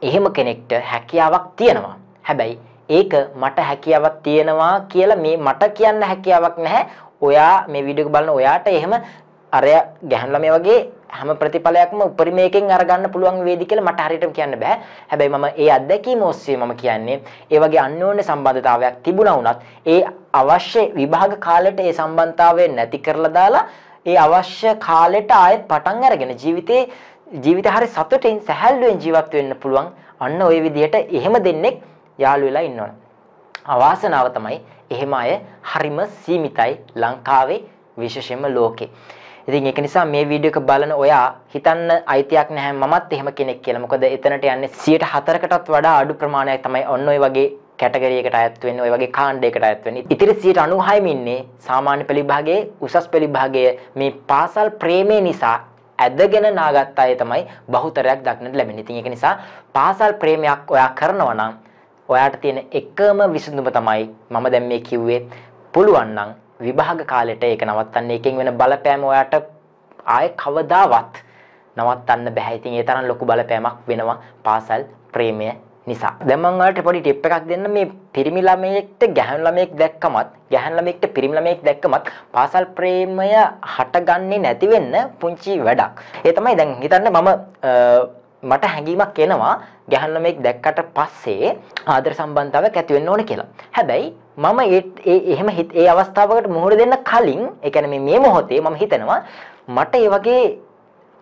එහෙම කෙනෙක්ට හැකියාවක් තියෙනවා. හැබැයි ඒක මට හැකියාවක් තියෙනවා කියලා මේ මට කියන්න හැකියාවක් නැහැ. ඔයා මේ වීඩියෝ බලන ඔයාට එහෙම අරය ගැහන් ළමයා වගේ හැම ප්‍රතිඵලයක්ම උපරිමයකින් අරගන්න පුළුවන් වේවි කියලා මට හරියටම කියන්න බෑ. හැබැයි මම ඒ අත්දැකීම ඔස්සේ මම කියන්නේ ඒ වගේ අන්‍යෝන්‍ය සම්බන්ධතාවයක් තිබුණා වුණත් ඒ අවශ්‍ය විභාග කාලෙට ඒ සම්බන්ධතාවය නැති කරලා දාලා ඒ අවශ්‍ය කාලෙට ආයෙත් පටන් අරගෙන ජීවිතේ ජීවිතේ හරි සතුටින් සැහැල්ලුවෙන් ජීවත් වෙන්න පුළුවන් අන්න ওই විදිහට එහෙම දෙන්නෙක් යාළු වෙලා ඉන්නවනේ. අවාසනාව තමයි එහෙම අය හරිම සීමිතයි ලංකාවේ විශේෂයෙන්ම ලෝකේ. ඉතින් ඒක නිසා මේ වීඩියෝ එක බලන ඔයා හිතන්න අයිතියක් නැහැ මමත් එහෙම කෙනෙක් කියලා. මොකද එතනට යන්නේ 104කටත් වඩා අඩු ප්‍රමාණයක් තමයි ඔන්න ඔය වගේ කැටගරි එකට අයත් වෙන්නේ ඔය වගේ කාණ්ඩයකට අයත් වෙන්නේ. ඉතින් 96ම ඉන්නේ සාමාන්‍ය පෙළ විභාගයේ උසස් පෙළ විභාගයේ මේ පාසල් ප්‍රේමය නිසා ඇදගෙන නාගත් අය තමයි බහුතරයක් දක්නට ලැබෙන්නේ. ඉතින් ඒක නිසා පාසල් ප්‍රේමයක් ඔයා කරනවා නම් ඔයාට තියෙන එකම විසඳුම තමයි මම දැන් මේ කිව්වේ පුළුවන් නම් විභාග කාලෙට ඒක නවත්තන්න. එකෙන් වෙන බලපෑම ඔයාට ආයේ කවදාවත් නවත්තන්න බෑ. ඉතින් ඒ තරම් ලොකු බලපෑමක් වෙනවා පාසල් ප්‍රේමය නිසා. දැන් මම ඔයාලට පොඩි ටිප් එකක් දෙන්න මේ පිරිමි ළමයෙක්ට ගැහැණු ළමයෙක් දැක්කමත් ගැහැණු ළමයෙක්ට පිරිමි ළමයෙක් දැක්කමත් පාසල් ප්‍රේමය හටගන්නේ නැති වෙන්න පුංචි වැඩක්. ඒ තමයි දැන් හිතන්න මම මට හැඟීමක් එනවා ගැහැණු ළමයෙක් දැක්කට පස්සේ ආදර සම්බන්ධතාවයක් ඇති වෙන්න ඕන කියලා. හැබැයි මම ඒ එහෙම ඒ අවස්ථාවකට මුහුණ දෙන්න කලින් ඒ කියන්නේ මේ මොහොතේ මම හිතනවා මට ඒ වගේ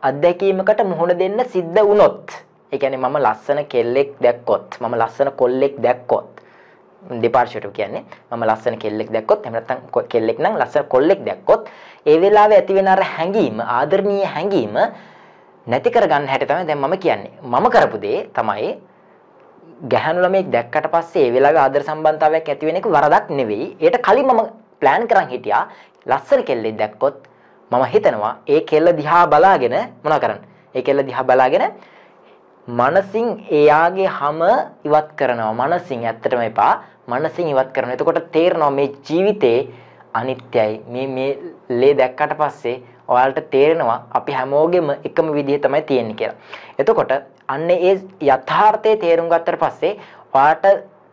අත්දැකීමකට මුහුණ දෙන්න සිද්ධ වුණොත් ඒ කියන්නේ මම ලස්සන කෙල්ලෙක් දැක්කොත් මම ලස්සන කොල්ලෙක් දැක්කොත් දෙපාර්ශ්වයට කියන්නේ මම ලස්සන කෙල්ලෙක් දැක්කොත් එහෙම නැත්නම් කෙල්ලෙක් නම් ලස්සන කොල්ලෙක් දැක්කොත් ඒ වෙලාවේ ඇති වෙන අර හැඟීම ආදරණීය හැඟීම නැති කරගන්න හැටි තමයි දැන් මම කියන්නේ. මම කරපු දේ තමයි ගැහණු ළමෙක් දැක්කට පස්සේ ඒ වෙලාවේ ආදර සම්බන්ධතාවයක් ඇති වෙන එක වරදක් නෙවෙයි. ඒට කලින් මම ප්ලෑන් කරන් හිටියා ලස්සන කෙල්ලෙක් දැක්කොත් මම හිතනවා ඒ කෙල්ල දිහා බලාගෙන මොනවා කරන්න. ඒ කෙල්ල දිහා බලාගෙන මනසින් එයාගේ හැම ඉවත් කරනවා. මනසින් ඇත්තටම එපා. මනසින් ඉවත් කරනවා. එතකොට තේරෙනවා මේ ජීවිතේ අනිත්‍යයි. මේ මේ ලේ දැක්කට පස්සේ ඔයාලට තේරෙනවා අපි හැමෝගෙම එකම විදිහ තමයි තියෙන්නේ කියලා. එතකොට අන්න ඒ යථාර්ථය තේරුම් ගත්තට පස්සේ ඔයාට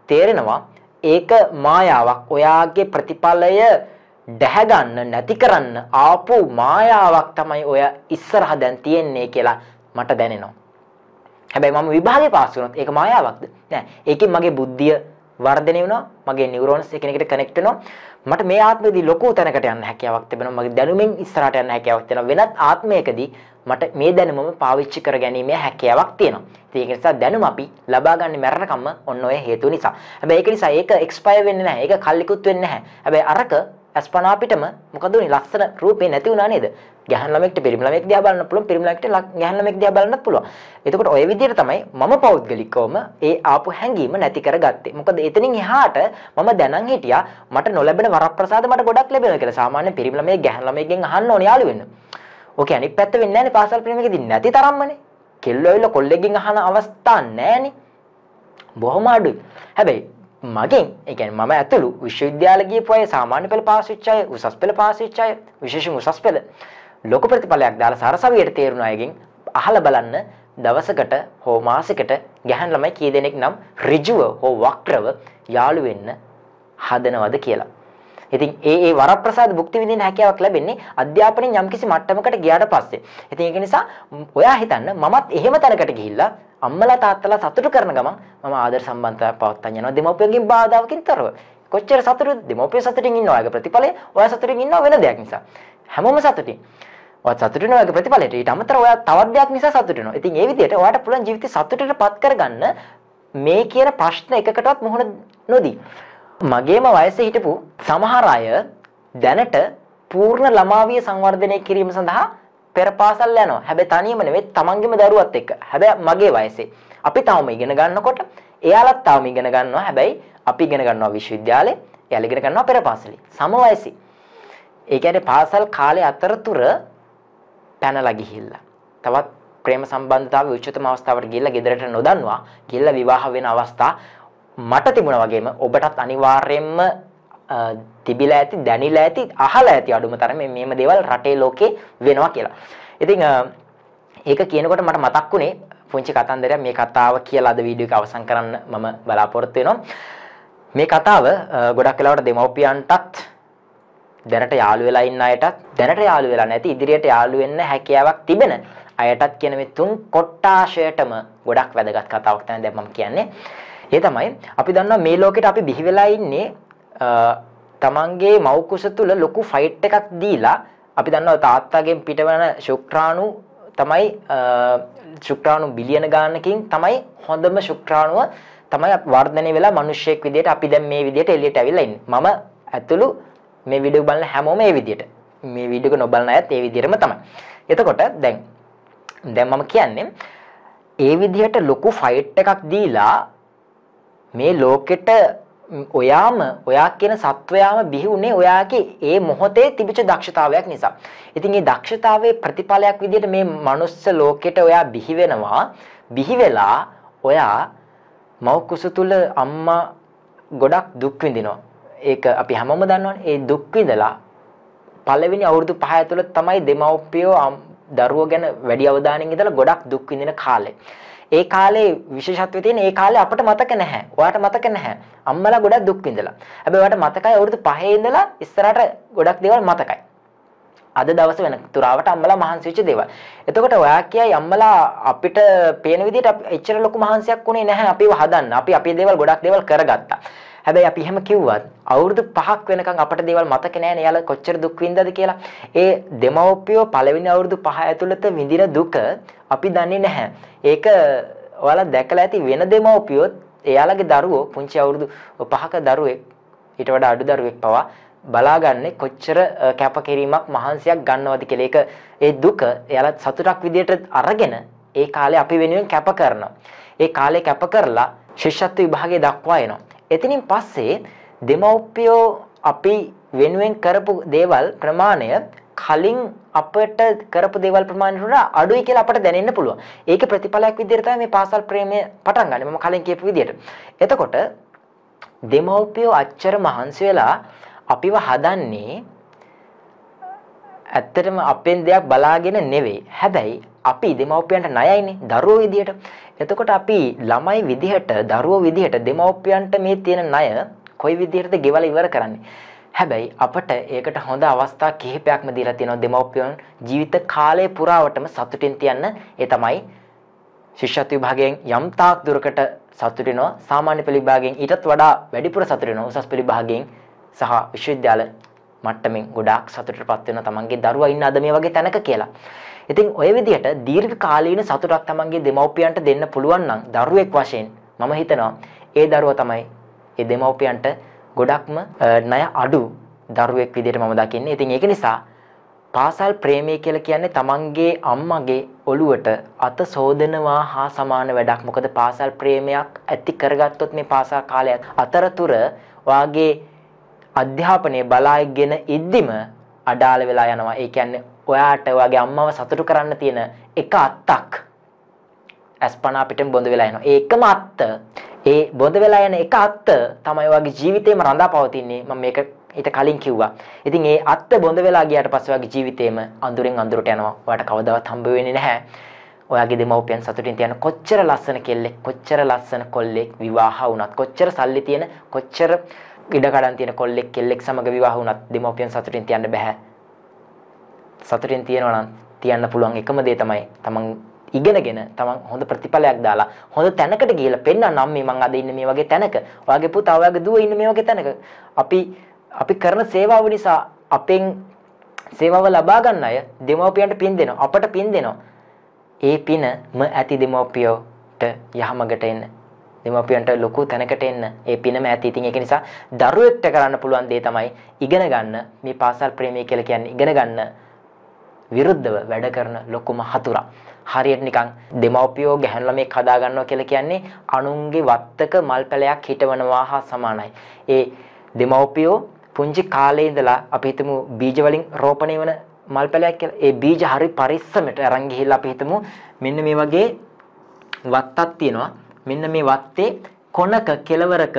තේරෙනවා ඒක මායාවක්. ඔයාගේ ප්‍රතිඵලය දැහැගන්න නැති කරන්න ආපු මායාවක් තමයි ඔය ඉස්සරහ දැන් තියෙන්නේ කියලා මට දැනෙනවා. හැබැයි මම විභාගේ පාස් වුණොත් ඒක මායාවක්ද? නෑ. ඒකෙන් මගේ බුද්ධිය වර්ධනය වෙනවා මගේ නියුරෝන්ස් එකිනෙකට කනෙක්ට් වෙනවා මට මේ ආත්මෙදී ලොකු තැනකට යන්න හැකියාවක් තිබෙනවා මගේ දැනුමෙන් ඉස්සරහට යන්න හැකියාවක් තියෙනවා වෙනත් ආත්මයකදී මට මේ දැනුමම පාවිච්චි කර ගැනීමේ හැකියාවක් තියෙනවා ඉතින් ඒක නිසා දැනුම අපි ලබා ගන්න මැරෙනකම්ම ඔන්න ඔය හේතුව නිසා හැබැයි ඒක නිසා ඒක එක්ස්පයර් වෙන්නේ නැහැ ඒක කල්ලිකුත් වෙන්නේ නැහැ හැබැයි අරක අස්පනා පිටම මොකද උනේ ලස්සන රූපේ නැති වුණා නේද? ගැහන් ළමෙක්ට පිරිමි ළමෙක් දිහා බලන්න පුළුවන් පිරිමි ළමෙක්ට ගැහන් ළමෙක් දිහා බලන්නත් පුළුවන්. එතකොට ඔය විදිහට තමයි මම පෞද්ගලිකවම ඒ ආපු හැඟීම නැති කරගත්තේ. මොකද එතනින් එහාට මම දැනන් හිටියා මට නොලැබෙන වරප්‍රසාද මට ගොඩක් ලැබෙනවා කියලා. සාමාන්‍ය පිරිමි ළමයේ ගැහන් ළමයෙන් අහන්න ඕනේ යාළු වෙන්න. ඕකේ අනිත් පැත්ත වෙන්නේ නැහැනේ පාසල් ප්‍රේමකෙදී නැති තරම්මනේ. කෙල්ලෝ එල්ල කොල්ලෙක්ගෙන් අහන අවස්ථා නැහැනේ. බොහොම අඩුයි. හැබැයි මගෙන් ඒ කියන්නේ මම ඇතුළු විශ්වවිද්‍යාල ගියපු අය සාමාන්‍ය පෙළ පාස් වෙච්ච අය උසස් පෙළ පාස් වෙච්ච අය විශේෂයෙන් උසස් පෙළ ලොකු ප්‍රතිඵලයක් දාලා සරසවියට තේරුණ අයගෙන් අහලා බලන්න දවසකට හෝ මාසෙකට ගැහන් ළමයි කී දෙනෙක් නම් ඍජුව හෝ වක්‍රව යාළු වෙන්න හදනවද කියලා ඉතින් ඒ ඒ වරප්‍රසාද භුක්ති විඳින්න හැකියාවක් ලැබෙන්නේ අධ්‍යාපනයේ යම්කිසි මට්ටමකට ගියාට පස්සේ. ඉතින් ඒක නිසා ඔයා හිතන්න මමත් එහෙම තැනකට ගිහිල්ලා අම්මලා තාත්තලා සතුටු කරන ගමන් මම ආදර සම්බන්ධතාවයක් පවත්වා යනවා දෙමව්පියන්ගෙන් බාධාවකින් තොරව. කොච්චර සතුටුද දෙමව්පිය සතුටින් ඉන්නවා ඒගේ ප්‍රතිඵලය ඔයා සතුටින් ඉන්නවා වෙන දෙයක් නිසා හැමෝම සතුටින් ඔයා සතුටු වෙනවා ඒගේ ප්‍රතිඵලයට ඊට අමතරව ඔයා තවත් දෙයක් නිසා සතුටු වෙනවා ඉතින් ඒ විදිහට ඔයාට පුළුවන් ජීවිතේ සතුටට පත් කරගන්න මේ කියන ප්‍රශ්න එකකටවත් මුහුණ නොදී මගේම වයසේ හිටපු සමහර අය දැනට පූර්ණ ළමාවිය සංවර්ධනය කිරීම සඳහා පෙර පාසල් යනවා. හැබැයි තනියම නෙවෙයි තමන්ගේම දරුවත් එක්ක. හැබැයි මගේ වයසේ. අපි තාම ඉගෙන ගන්නකොට එයාලත් තාම ඉගෙන ගන්නවා. හැබැයි අපි ඉගෙන ගන්නවා විශ්වවිද්‍යාලේ, එයාලා ඉගෙන ගන්නවා පෙර පාසලේ. සම වයසේ. ඒ කියන්නේ පාසල් කාලේ අතරතුර පැනලා ගිහිල්ලා. තවත් ප්‍රේම සම්බන්ධතාවයේ උච්චතම අවස්ථාවට ගිහිල්ලා ගෙදරට නොදන්නවා. ගිහිල්ලා විවාහ වෙන අවස්ථා මට තිබුණා වගේම ඔබටත් අනිවාර්යයෙන්ම තිබිලා ඇති දැනිලා ඇති අහලා ඇති අඩුම තරමේ මේම දේවල් රටේ ලෝකේ වෙනවා කියලා. ඉතින් ඒක කියනකොට මට මතක් වුණේ පුංචි කතන්දරයක් මේ කතාව කියලා අද වීඩියෝ එක අවසන් කරන්න මම බලාපොරොත්තු වෙනවා. මේ කතාව ගොඩක් වෙලාවට දෙමව්පියන්ටත් දැනට යාළු වෙලා ඉන්න අයටත් දැනට යාළු වෙලා නැති ඉදිරියට යාළු වෙන්න හැකියාවක් තිබෙන අයටත් කියන මේ තුන් කොට්ටාශයටම ගොඩක් වැදගත් කතාවක් තමයි දැන් මම කියන්නේ. ඒ තමයි අපි දන්නවා මේ ලෝකෙට අපි බිහි වෙලා ඉන්නේ තමන්ගේ මව්කුස තුල ලොකු ෆයිට් එකක් දීලා අපි දන්නවා තාත්තාගෙන් පිටවන ශුක්‍රාණු තමයි ශුක්‍රාණු බිලියන ගානකින් තමයි හොඳම ශුක්‍රාණුව තමයි වර්ධනය වෙලා මිනිස්සෙක් විදියට අපි දැන් මේ විදියට එළියට අවිලා ඉන්නේ. මම ඇතුළු මේ වීඩියෝ බලන හැමෝම මේ විදියට. මේ වීඩියෝ එක නොබලන අයත් ඒ විදියටම තමයි. එතකොට දැන් දැන් මම කියන්නේ ඒ විදිහට ලොකු ෆයිට් එකක් දීලා මේ ලෝකෙට ඔයාම ඔයා කියන සත්වයාම බිහි වුණේ ඔයාගේ ඒ මොහොතේ තිබිච්ච දක්ෂතාවයක් නිසා. ඉතින් ඒ දක්ෂතාවයේ ප්‍රතිඵලයක් විදිහට මේ මනුස්ස ලෝකෙට ඔයා බිහි වෙනවා. බිහි වෙලා ඔයා මව කුස තුල අම්මා ගොඩක් දුක් විඳිනවා. ඒක අපි හැමෝම දන්නවනේ. ඒ දුක් විඳලා පළවෙනි අවුරුදු 5 ඇතුළත තමයි දෙමව්පියෝ දරුවෝ ගැන වැඩි අවධානයෙන් ඉඳලා ගොඩක් දුක් විඳින කාලේ. ඒ කාලේ විශේෂත්වය තියෙන ඒ කාලේ අපිට මතක නැහැ. ඔයාට මතක නැහැ. අම්මලා ගොඩක් දුක් විඳලා. හැබැයි ඔයාට මතකයි අවුරුදු 5 ඉඳලා ඉස්සරහට ගොඩක් දේවල් මතකයි. අද දවස වෙන තුරාවට අම්මලා මහන්සි වෙච්ච දේවල්. එතකොට ඔයා කියයි අම්මලා අපිට පේන විදිහට එච්චර ලොකු මහන්සියක් උනේ නැහැ අපිව හදන්න. අපි අපේ දේවල් ගොඩක් දේවල් කරගත්තා. හැබැයි අපි එහෙම කිව්වත් අවුරුදු 5ක් වෙනකන් අපට දේවල් මතක නැහැ නේ. යාළ කොච්චර දුක් විඳද කියලා. ඒ දෙමව්පියෝ පළවෙනි අවුරුදු 5 ඇතුළත විඳින දුක අපි දන්නේ නැහැ. ඒක ඔයාලා දැකලා ඇති වෙන දෙමව්පියොත් එයාලගේ දරුවෝ පුංචි අවුරුදු 5ක දරුවෙක් ඊට වඩා අඩු දරුවෙක් පවා බලාගන්නේ කොච්චර කැපකිරීමක් මහන්සියක් ගන්නවද කියලා. ඒක ඒ දුක එයාලා සතුටක් විදියට අරගෙන ඒ කාලේ අපි වෙනුවෙන් කැප කරනවා. ඒ කාලේ කැප කරලා ශිෂ්‍යත්ව විභාගයේ දක්වා එනවා. එතනින් පස්සේ දෙමව්පියෝ අපි වෙනුවෙන් කරපු දේවල් ප්‍රමාණය කලින් අපට කරපු දේවල් ප්‍රමාණය වඩා අඩුයි කියලා අපට දැනෙන්න පුළුවන්. ඒකේ ප්‍රතිඵලයක් විදිහට තමයි මේ පාසල් ප්‍රේමය පටන් ගන්නෙ. මම කලින් කියපු විදිහට. එතකොට දෙමව්පියෝ අච්චර මහන්සි වෙලා අපිව හදන්නේ ඇත්තටම අපෙන් දෙයක් බලාගෙන නෙවෙයි. හැබැයි අපි දෙමව්පියන්ට ණයයිනේ දරුවෝ විදියට. එතකොට අපි ළමයි විදියට දරුවෝ විදියට දෙමව්පියන්ට මේ තියෙන ණය කොයි විදියටද ගෙවලා ඉවර කරන්නේ? හැබැයි අපට ඒකට හොඳ අවස්ථා කිහිපයක්ම දීලා තියෙනවා දෙමව්පියන් ජීවිත කාලය පුරාවටම සතුටින් තියන්න ඒ තමයි ශිෂ්‍යත්ව විභාගයෙන් යම් තාක් දුරකට සතුට වෙනවා සාමාන්‍ය පෙළ විභාගයෙන් ඊටත් වඩා වැඩිපුර සතුට වෙනවා උසස් පෙළ විභාගයෙන් සහ විශ්වවිද්‍යාල මට්ටමින් ගොඩාක් සතුටටපත් වෙන තමන්ගේ දරුවා ඉන්න අද මේ වගේ තැනක කියලා. ඉතින් ඔය විදිහට දීර්ඝ කාලීන සතුටක් තමන්ගේ දෙමව්පියන්ට දෙන්න පුළුවන් නම් දරුවෙක් වශයෙන් මම හිතනවා ඒ දරුවා තමයි ඒ දෙමව්පියන්ට ගොඩක්ම ණය අඩු දරුවෙක් විදිහට මම දකින්නේ. ඉතින් ඒක නිසා පාසල් ප්‍රේමය කියලා කියන්නේ තමන්ගේ අම්මගේ ඔළුවට අත සෝදනවා හා සමාන වැඩක්. මොකද පාසල් ප්‍රේමයක් ඇති කරගත්තොත් මේ පාසල් කාලයත් අතරතුර වාගේ අධ්‍යාපනයේ බලාගෙන ඉද්දිම අඩාල වෙලා යනවා. ඒ කියන්නේ ඔයාට ඔයාගේ අම්මව සතුටු කරන්න තියෙන එක අත්තක් ඇස්පන අපිටම බොඳ වෙලා යනවා. ඒ එකම අත්ත ඒ බොඳ වෙලා යන එක අත්ත තමයි ඔයාගේ ජීවිතේම රඳා පවතින්නේ. මම මේක ඊට කලින් කිව්වා. ඉතින් ඒ අත්ත බොඳ වෙලා ගියාට පස්සේ ඔයාගේ ජීවිතේම අඳුරෙන් අඳුරට යනවා. ඔයාට කවදාවත් හම්බ වෙන්නේ නැහැ. ඔයාගේ දෙමව්පියන් සතුටින් තියන කොච්චර ලස්සන කෙල්ලෙක්, කොච්චර ලස්සන කොල්ලෙක් විවාහ වුණත්, කොච්චර සල්ලි තියෙන, කොච්චර ඉඩකඩම් තියෙන කොල්ලෙක් කෙල්ලෙක් සමග විවාහ වුණත් දෙමව්පියන් සතුටින් තියන්න බෑ. සතුටින් තියනවා නම් තියන්න පුළුවන් එකම දේ තමයි තමන් ඉගෙනගෙන තමන් හොඳ ප්‍රතිඵලයක් දාලා හොඳ තැනකට ගිහිල්ලා පෙන්වන්නම් මේ මං අද ඉන්නේ මේ වගේ තැනක. ඔයාගේ පුතා ඔයාගේ දුව ඉන්නේ මේ වගේ තැනක. අපි අපි කරන සේවාව නිසා අපෙන් සේවාව ලබා ගන්න අය දෙමව්පියන්ට පින් දෙනවා. අපට පින් දෙනවා. ඒ පිනම ඇති දෙමව්පියෝට යහමගට එන්න. දෙමව්පියන්ට ලොකු තැනකට එන්න. ඒ පිනම ඇති. ඉතින් ඒක නිසා දරුවෙක්ට කරන්න පුළුවන් දේ තමයි ඉගෙන ගන්න මේ පාසල් ප්‍රේමය කියලා කියන්නේ ඉගෙන ගන්න විරුද්ධව වැඩ කරන ලොකුම හතුරා. හරියට නිකන් දෙමව්පියෝ ගැහැණු ළමෙක් හදා ගන්නවා කියලා කියන්නේ අනුන්ගේ වත්තක මල් පැලයක් හිටවනවා හා සමානයි. ඒ දෙමව්පියෝ පුංචි කාලේ ඉඳලා අපි හිතමු බීජ වලින් රෝපණය වන මල් පැලයක් කියලා. ඒ බීජ හරි පරිස්සමට අරන් ගිහිල්ලා අපි හිතමු මෙන්න මේ වගේ වත්තක් තියෙනවා. මෙන්න මේ වත්තේ කොනක කෙලවරක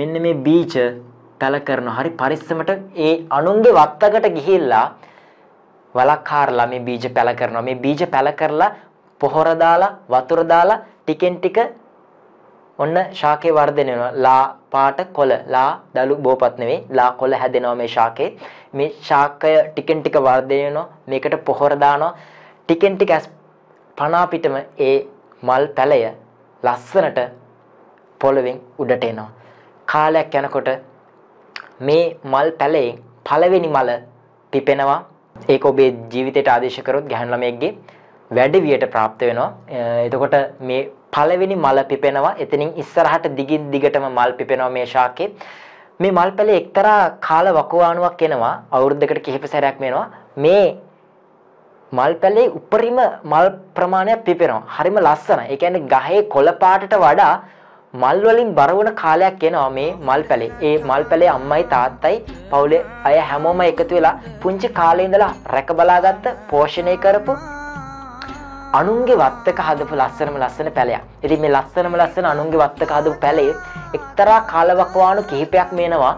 මෙන්න මේ බීජ පැල කරනවා. හරි පරිස්සමට ඒ අනුන්ගේ වත්තකට ගිහිල්ලා වලක්කාරලා මේ බීජ පැල කරනවා. මේ බීජ පැල කරලා පොහොර දාලා වතුර දාලා ටිකෙන් ටික ඔන්න ශාකේ වර්ධනය වෙනවා. ලා පාට කොළ, ලා දලු බෝපත් නෙවෙයි, ලා කොළ හැදෙනවා මේ ශාකේ. මේ ශාකය ටිකෙන් ටික වර්ධනය වෙනවා. මේකට පොහොර දානවා. ටිකෙන් ටික පනා පිටම ඒ මල් පැලය ලස්සනට පොළවෙන් උඩට එනවා. කාලයක් යනකොට මේ මල් පැලයෙන් පළවෙනි මල පිපෙනවා ඒක ඔබේ ජීවිතයට ආදේශ කරොත් ගැහැණු ළමයෙක්ගේ වැඩිවියට પ્રાપ્ત වෙනවා. එතකොට මේ පළවෙනි මල පිපෙනවා. එතනින් ඉස්සරහට දිගින් දිගටම මල් පිපෙනවා මේ ශාකේ. මේ මල් පැලේ එක්තරා කාල වකවානුවක් එනවා. අවුරුද්දකට කිහිප සැරයක් මේනවා. මේ මල් පැලේ උපරිම මල් ප්‍රමාණයක් පිපෙනවා. හරිම ලස්සන. ඒ කියන්නේ ගහේ කොළ පාටට වඩා මල් වලින් බරවන කාලයක් එනවා මේ මල් පැලේ. ඒ මල් පැලේ අම්මයි තාත්තයි පවුලේ අය හැමෝම එකතු වෙලා පුංචි කාලේ ඉඳලා රැක බලාගත්ත පෝෂණය කරපු අනුන්ගේ වත්තක හදපු ලස්සනම ලස්සන පැලයක්. ඉතින් මේ ලස්සනම ලස්සන අනුන්ගේ වත්තක හදපු පැලේ එක්තරා කාලවකවානු කිහිපයක් මේනවා.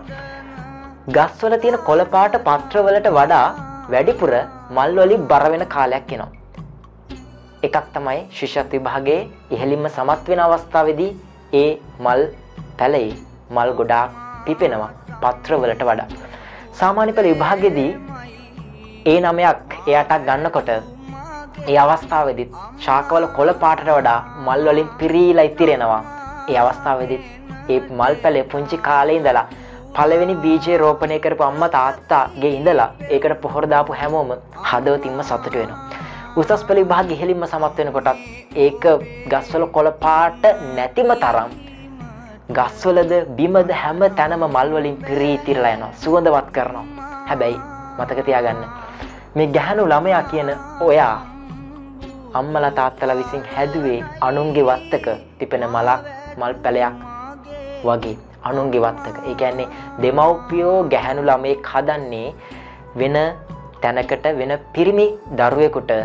ගස්වල තියෙන කොළපාට පත්‍රවලට වඩා වැඩිපුර මල් වලින් බර වෙන කාලයක් එනවා. එකක් තමයි ශිෂ්‍යත් විභාගයේ ඉහළින්ම සමත් වෙන අවස්ථාවේදී ඒ මල් පැලේ මල් ගොඩාක් පිපෙනවා පත්‍රවලට වඩා. සාමාන්‍ය පෙළ විභාගෙදී ඒ නමයක් එයාටක් ගන්නකොට ඒ අවස්ථාවේදී ශාකවල කොළ පාටට වඩා මල් වලින් පිරීලා ඉතිරෙනවා. ඒ අවස්ථාවේදී ඒ මල් පැලේ පුංචි කාලේ ඉඳලා පළවෙනි බීජය රෝපණය කරපු අම්මා තාත්තාගේ ඉඳලා ඒකට පොහොර දාපු හැමෝම හදවතින්ම සතුටු වෙනවා. උසස් පෙළ විභාග ඉහළින්ම සමත් වෙනකොටත් ඒක ගස්වල කොළ පාට නැතිම තරම් ගස්වලද බිමද හැම තැනම මල් වලින් පිරී තිරලා යනවා සුවඳවත් කරනවා හැබැයි මතක තියාගන්න මේ ගැහණු ළමයා කියන ඔයා අම්මලා තාත්තලා විසින් හැදුවේ අනුන්ගේ වත්තක තිබෙන මලක් මල් පැලයක් වගේ අනුන්ගේ වත්තක ඒ කියන්නේ දෙමව්පියෝ ගැහණු ළමෙක් හදන්නේ වෙන තැනකට වෙන පිරිමි දරුවෙකුට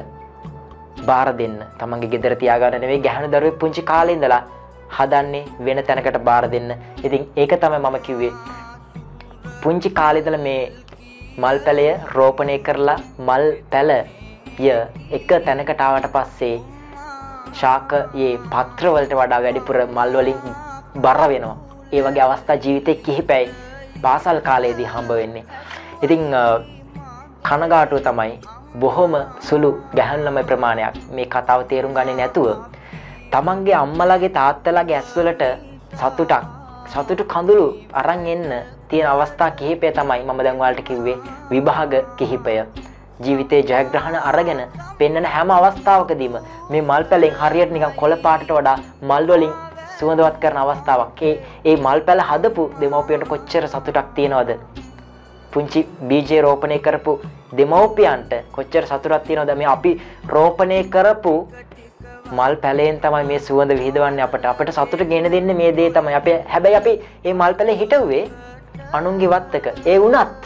බාර දෙන්න තමන්ගේ ගෙදර තියාගන්නනේ ගැහන දරුව පුංචි කාලෙඉඳලා හදන්නේ වෙන තැනකට බාර දෙන්න ඉතින් ඒක තම මම කිව්වේ පුංචි කාලෙදල මේ මල් පැලය රෝපණය කරලා මල් පැලය එක තැනකටාවට පස්සේ ශාක ඒ පත්‍රවලට වඩා වැඩිපුර මල්වලින් බර වෙනවා ඒ වගේ අවස්ථා ජීවිතය කිහිපැයි පාසල් කාලයේදී හම්බ වෙන්නේ ඉතිං කනගාටුව තමයි බොහොම සුළු ගැහැන් ළමයි ප්‍රමාණයක් මේ කතාව තේරුම් ගන්නේ නැතුව තමන්ගේ අම්මලාගේ තාත්තලාගේ ඇස්වලට සතුටක් සතුටු කඳුළු අරන් එන්න තියෙන අවස්ථා කිහිපය තමයි මම දැන් ඔයාලට කිව්වේ විභාග කිහිපය ජීවිතේ ජයග්‍රහණ අරගෙන පෙන්වන හැම අවස්ථාවකදීම මේ මල් පැලෙන් හරියට නිකන් කොළ පාටට වඩා මල් වලින් සුවඳවත් කරන අවස්ථාවක්. ඒ ඒ මල් පැල හදපු දෙමව්පියන්ට කොච්චර සතුටක් තියනවද? පුංචි බීජය රෝපණය කරපු දෙමව්පියන්ට කොච්චර සතුරක් තියෙනවද මේ අපි රෝපණය කරපු මල් පැලෙන් තමයි මේ සුවඳ විහිදවන්නේ අපට අපට සතුට ගෙන දෙන්නේ මේ දේ තමයි අපේ හැබැයි අපි මේ මල් පැලේ හිටුවේ අනුන්ගේ වත්තක ඒ වුණත්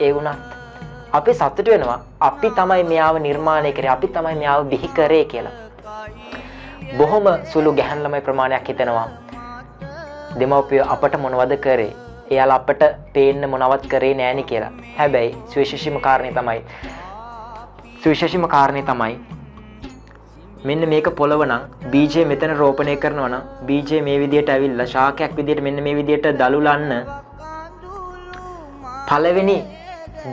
ඒ වුණත් අපි සතුට වෙනවා අපි තමයි මෙයාව නිර්මාණය කරේ අපි තමයි මෙයාව බිහි කරේ කියලා බොහොම සුළු ගැහැන් ළමයි ප්‍රමාණයක් හිතෙනවා දෙමව්පිය අපට මොනවද කරේ එයාල අපට පේන්න මොනවත් කරේ නෑනි කියලා හැබැයි සවිශෂිම කාරණය තමයි සවිශෂිම කාරණය තමයි මෙන්න මේක පොළවනං බීජය මෙතන රෝපණය කරනවන බීජය මේ විදියට ඇවිල්ල ශාකයක් විදියට මෙන්න මේ විදියට දළුලන්න පලවෙනි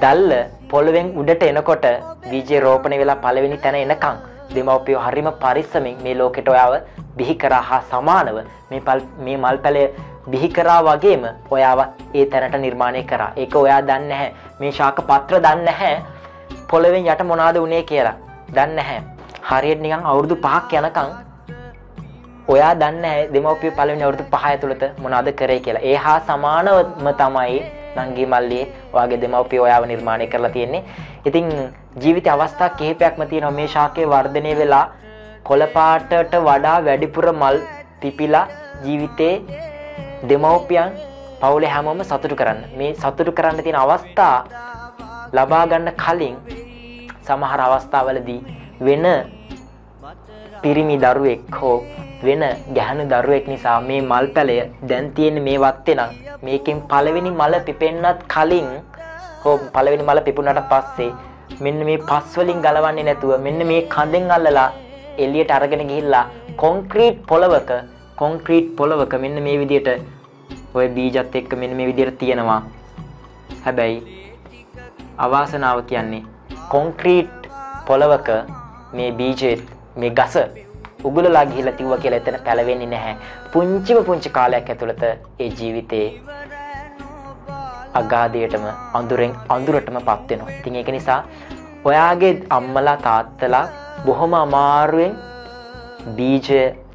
දල්ල පොළොවෙන් උඩට එනකොට බීජය රෝපණය වෙලා පලවෙනි තැන එනකං දෙමව්පියෝ හරිම පරිස්සමින් මේ ලෝකෙට ඔයාව බිහි කරා හා සමානව මේ මල් පැලය බිහි කරා වගේම ඔයාව ඒ තැනට නිර්මාණය කරා ඒක ඔයා දන්න හැ මේ ශාක පත්‍ර දන්න හැ පොළවෙන් යට මොනාද වනේ කියලා දන්න හැ හරියට නිකං අවුරුදු පහක් යනකං ඔයා දන්න දෙමවපිය පලවෙනි අවුරුදු පහය තුළත මොනාද කරේ කියලා ඒ හා සමානවම තමයි නංගී මල්ලි ඔයාගේ දෙමව්පිය ඔයාව නිර්මාණය කරලා තියෙන්නේ. ඉතින් ජීවිත අවස්ථා කිහිපයක්ම තියෙනවා මේ ශාකයේ වර්ධනය වෙලා කොළපාටට වඩා වැඩිපුර මල් පිපිලා ජීවිතේ දෙමව්පියන් පවුලේ හැමෝම සතුටු කරන්න. මේ සතුටු කරන්න තියෙන අවස්ථා ලබා ගන්න කලින් සමහර අවස්ථාවලදී වෙන පිරිමි දරුවෙක් හෝ වෙන ගැහණු දරුවෙක් නිසා මේ මල් පැලය දැන් තියෙන මේ වත්තේ නම් මේකෙන් පළවෙනි මල පිපෙන්නත් කලින් හෝ පළවෙනි මල පිපුණාට පස්සේ මෙන්න මේ පස් වලින් ගලවන්නේ නැතුව මෙන්න මේ කඳෙන් අල්ලලා එළියට අරගෙන ගිහිල්ලා කොන්ක්‍රීට් පොළවක කොන්ක්‍රීට් පොළවක මෙන්න මේ විදියට ඔය බීජත් එක්ක මෙන්න මේ විදියට තියෙනවා. හැබැයි අවාසනාව කියන්නේ කොන්ක්‍රීට් පොළවක මේ බීජෙත් මේ ගස උගලලා ගිහිලා තිව්වා කියලා එතන පැලවෙන්නේ නැහැ. පුංචිම පුංචි කාලයක් ඇතුළත ඒ ජීවිතේ අගාධයටම අඳුරෙන් අඳුරටම පත් වෙනවා. ඉතින් ඒක නිසා ඔයාගේ අම්මලා තාත්තලා බොහොම අමාරුවෙන් බීජ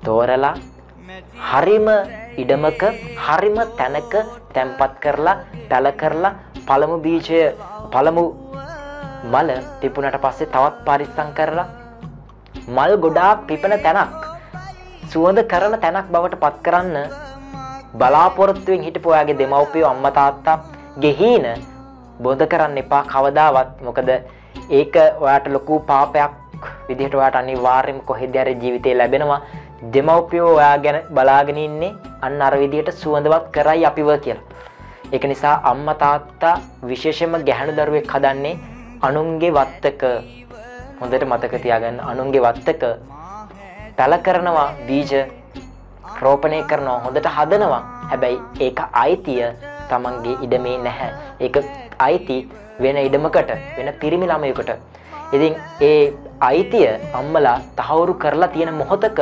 තෝරලා හරිම ඉඩමක හරිම තැනක තැම්පත් කරලා පැල කරලා පළමු බීජය පළමු මල තිබුණට පස්සේ තවත් පරිස්සම් කරලා මල් ගොඩාක් පිපෙන තැනක් සුවඳ කරන තැනක් බවට පත් කරන්න බලාපොරොත්තුවෙන් හිටපු ඔයාගේ දෙමව්පියෝ අම්මා තාත්තා ගෙහීන බොඳ කරන්න එපා කවදාවත් මොකද ඒක ඔයාට ලොකු පාපයක් විදිහට ඔයාට අනිවාර්යෙන්ම කොහෙද හරි ජීවිතේ ලැබෙනවා දෙමව්පියෝ ඔයා ගැන බලාගෙන ඉන්නේ අන්න අර විදිහට සුවඳවත් කරයි අපිව කියලා. ඒක නිසා අම්මා තාත්තා විශේෂයෙන්ම ගැහණු දරුවෙක් හදන්නේ අනුන්ගේ වත්තක හොඳට මතක තියාගන්න අනුන්ගේ වත්තක පැල කරනවා බීජ රෝපණය කරනවා හොඳට හදනවා හැබැයි ඒක අයිතිය තමන්ගේ ඉඩමේ නැහැ ඒක අයිති වෙන ඉඩමකට වෙන පිරිමි ළමයකට ඉතින් ඒ අයිතිය අම්මලා තහවුරු කරලා තියෙන මොහොතක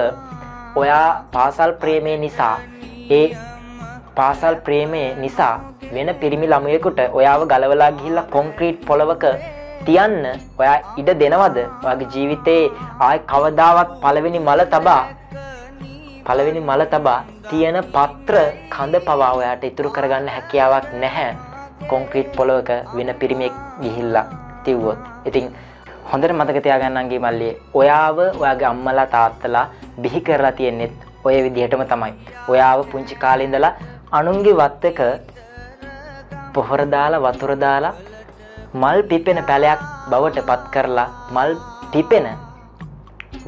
ඔයා පාසල් ප්‍රේමය නිසා ඒ පාසල් ප්‍රේමය නිසා වෙන පිරිමි ළමයකුට ඔයාව ගලවලා ගිහිල්ලා කොන්ක්‍රීට් පොළවක තියන්න ඔයා ඉඩ දෙනවද? ඔයාගේ ජීවිතේ ආයි කවදාවත් පළවෙනි මල තබා පළවෙනි මල තබා තියෙන පත්‍ර කඳ පවා ඔයාට ඉතුරු කරගන්න හැකියාවක් නැහැ. කොන්ක්‍රීට් පොළොවක වෙන පිරිමියෙක් ගිහිල්ලා තිව්වොත්. ඉතින් හොඳට මතක තියාගන්න අංගේ මල්ලියේ ඔයාව ඔයාගේ අම්මලා තාත්තලා බිහි කරලා තියෙන්නේ ඔය විදිහටම තමයි. ඔයාව පුංචි කාලේ ඉඳලා අනුන්ගේ වත්තක පොහොර දාලා වතුර දාලා මල් පිපෙන පැලයක් බවට පත් කරලා මල් පිපෙන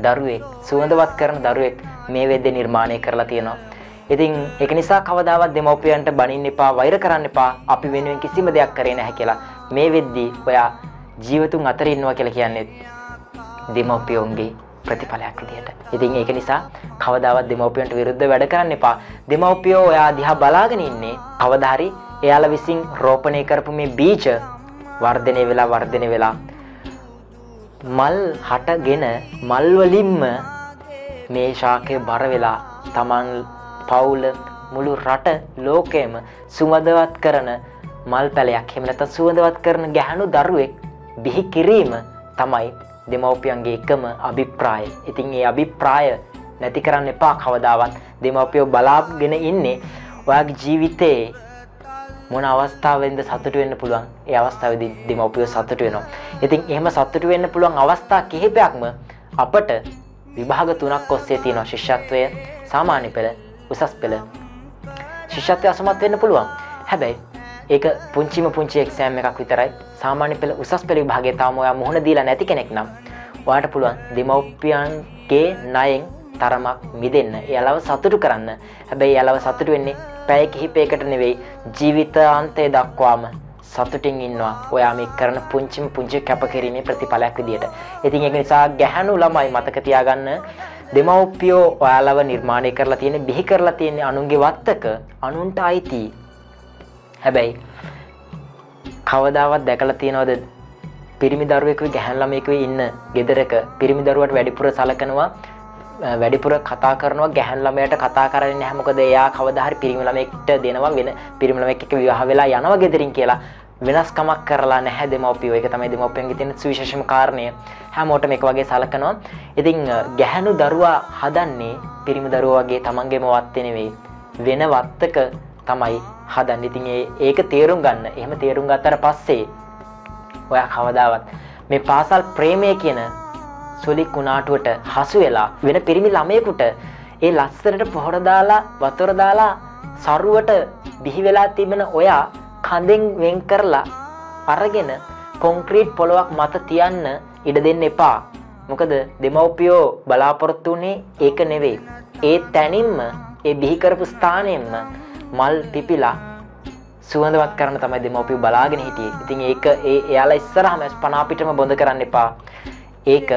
දරුවෙක් සුවඳවත් කරන දරුවෙක් මේ වෙද්දේ නිර්මාණය කරලා තියෙනවා. ඉතින් ඒක නිසා කවදාවත් දෙමව්පියන්ට බනින්න එපා, වෛර කරන්න එපා. අපි වෙනුවෙන් කිසිම දෙයක් කරේ නැහැ කියලා. මේ වෙද්දී ඔයා ජීවතුන් අතර ඉන්නවා කියලා කියන්නේ දෙමව්පියොන්ගේ ප්‍රතිඵලයක් විදිහට. ඉතින් ඒක නිසා කවදාවත් දෙමව්පියන්ට විරුද්ධ වැඩ කරන්න එපා. දෙමව්පියෝ ඔයා දිහා බලාගෙන ඉන්නේ කවදා හරි එයාලා විසින් රෝපණය කරපු මේ බීජ වර්ධනය වෙලා වර්ධනය වෙලා මල් හටගෙන මල් වලින්ම මේ ශාකය බර වෙලා Taman පවුල මුළු රට ලෝකෙම සුවඳවත් කරන මල් පැලයක් එහෙම නැත්නම් සුවඳවත් කරන ගැහණු දරුවෙක් බිහි කිරීම තමයි දෙමව්පියන්ගේ එකම අභිප්‍රාය. ඉතින් ඒ අභිප්‍රාය නැති කරන්න එපා කවදාවත්. දෙමව්පියෝ බලාගෙන ඉන්නේ ඔයාගේ ජීවිතේ මොන අවස්ථාවෙන්ද සතුට වෙන්න පුළුවන් ඒ අවස්ථාවද දෙමවපිය සතුට වෙනවා. ඉතින් එහෙම සතුට වෙන්න පුළුවන් අවස්ථා කිහිපයක්ම අපට විභාග තුනක් ඔස්සේ තියෙනවා ශිෂ්‍යත්වය සාමාන්‍ය පෙළ උසස් පෙළ ශිෂ්‍යත්වය අසමත් වෙන්න පුළුවන්. හැබැයි ඒක පුංචිම පුංචි එක්සෑම් එකක් විතරයි සාමාන්‍ය පෙළ උසස් පෙළ විභාගේ තාම ඔයා මුහුණ දීලා නැති කෙනෙක් නම් ඔයාට පුළුවන් දෙමව්පියන්ගේ ණයෙන් තරමක් මිදන්න යලව සතුටු කරන්න හැබැයි යලව සතුටු වෙන්නේ පැය කිහිපයකට නෙවෙයි ජීවිතාන්තය දක්වාම සතුටින් ඉන්නවා ඔයා මේ කරන පුංචිම පුංචි කැපකිරීමේ ප්‍රතිඵලයක් විදියට. ඉතින් ඒක නිසා ගැහැණු ළමයි මතක තියාගන්න දෙමව්පියෝ ඔයාලව නිර්මාණය කරලා තියෙන බිහි කරලා තියෙන අනුන්ගේ වත්තක අනුන්ට අයිති. හැබැයි කවදාවත් දැකලා තියෙනවද පිරිමි දරුවෙකුයි ගැහැන් ළමයෙකුයි ඉන්න ගෙදරක පිරිමි දරුවට වැඩිපුර සලකනවා වැඩිපුර කතා කරනවා ගැහැන් ළමයට කතා කරන්න හැමකද එයා කවදහරි පිරිමිලමෙක්ට දෙනවා වෙන පිරිමිලමෙක් එක විවාහ වෙලා යනවා ගෙදරින් කියලා වෙනස්කමක් කරලා නැහැ දෙමවපියෝ එක තමයි දෙමවපියන්ගේ තියෙන සුවිශේෂම කාරණය හැමෝට මේක වගේ සලකනවා ඉතින් ගැහැණු දරුවා හදන්නේ පිරිමි දරුවා වගේ තමන්ගේම වත්තේ නෙවෙයි වෙන වත්තක තමයි හදන්නේ ඉතින් ඒක තේරුම් ගන්න එහෙම තේරුම් ගත්තට පස්සේ ඔයා කවදාවත් මේ පාසල් ප්‍රේමය කියන සුලි කුණාටුවට හසු වෙලා වෙන පිරිමි ළමයකුට ඒ ලස්සනට පොහොර දාලා වතුර දාලා සරුවට බිහිවෙලා තිබෙන ඔයා කඳෙන් වෙන් කරලා අරගෙන කොංක්‍රීට් පොළොවක් මත තියන්න ඉඩ දෙන්න එපා. මොකද දෙමව්පියෝ බලාපොරොත්තු වුණේ ඒක නෙවෙයි. ඒ තැනින්ම ඒ බිහිකරපු ස්ථානයෙන්ම මල් පිපිලා සුවඳවත් කරන්න තමයි දෙමව්පියෝ බලාගෙන හිටියේ. ඉතින් ඒක ඒ එයාලා ඉස්සරහම ස්පනාපිටම බොඳ කරන්න එපා. ඒක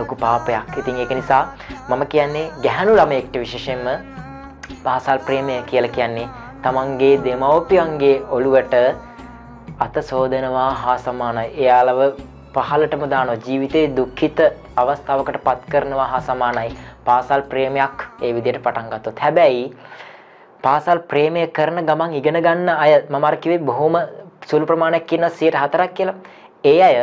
ලොකු පාපයක්. ඉතින් ඒක නිසා මම කියන්නේ ගැහණු ළමයෙක්ට විශේෂයෙන්ම පාසල් ප්‍රේමය කියලා කියන්නේ තමන්ගේ දෙමව්පියන්ගේ ඔළුවට අත සෝදනවා හා සමානයි. එයාලව පහලටම දානවා ජීවිතේ දුක්ඛිත අවස්ථාවකට පත් කරනවා හා සමානයි. පාසල් ප්‍රේමයක් ඒ විදිහට පටන් ගත්තොත්. හැබැයි පාසල් ප්‍රේමය කරන ගමන් ඉගෙන ගන්න අය මම අර කිව්වේ බොහොම සුළු ප්‍රමාණයක් කියන 104ක් කියලා. ඒ අය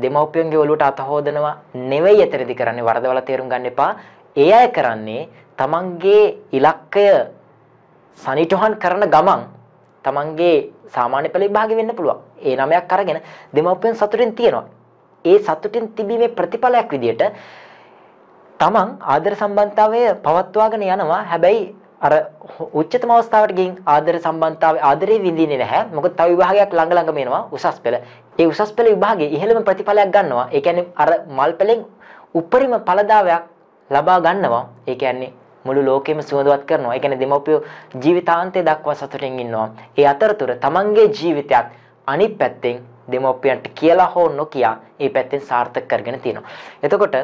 දෙමව්පියන්ගේ ඔලුවට අත හොදනවා නෙවෙයි එතරදි කරන්නේ වරදවල තේරුම් ගන්න එපා. ඒ අය කරන්නේ තමන්ගේ ඉලක්කය සනිටුහන් කරන ගමන් තමන්ගේ සාමාන්‍ය පෙළ විභාගෙ වෙන්න පුළුවන්. ඒ නමයක් අරගෙන දෙමව්පියන් සතුටින් තියනවා. ඒ සතුටින් තිබීමේ ප්‍රතිඵලයක් විදියට තමන් ආදර සම්බන්ධතාවය පවත්වාගෙන යනවා. හැබැයි අර උච්චතම අවස්ථාවට ගින් ආදර සම්බන්ධතාවය ආදරේ විඳින්නේ නැහැ. මොකද තව විභාගයක් ළඟ ළඟම එනවා උසස් පෙළ. ඒ උසස් පෙළ විභාගයේ ඉහළම ප්‍රතිඵලයක් ගන්නවා. ඒ කියන්නේ අර මල් පෙළෙන් උපරිම ඵලදායක් ලබා ගන්නවා. ඒ කියන්නේ මුළු ලෝකෙම සුවඳවත් කරනවා. ඒ කියන්නේ දෙමව්පියෝ ජීවිතාන්තය දක්වා සතුටින් ඉන්නවා. ඒ අතරතුර තමන්ගේ ජීවිතයත් අනිත් පැත්තෙන් දෙමව්පියන්ට කියලා හෝ නොකියා ඒ පැත්තෙන් සාර්ථක කරගෙන තියෙනවා. එතකොට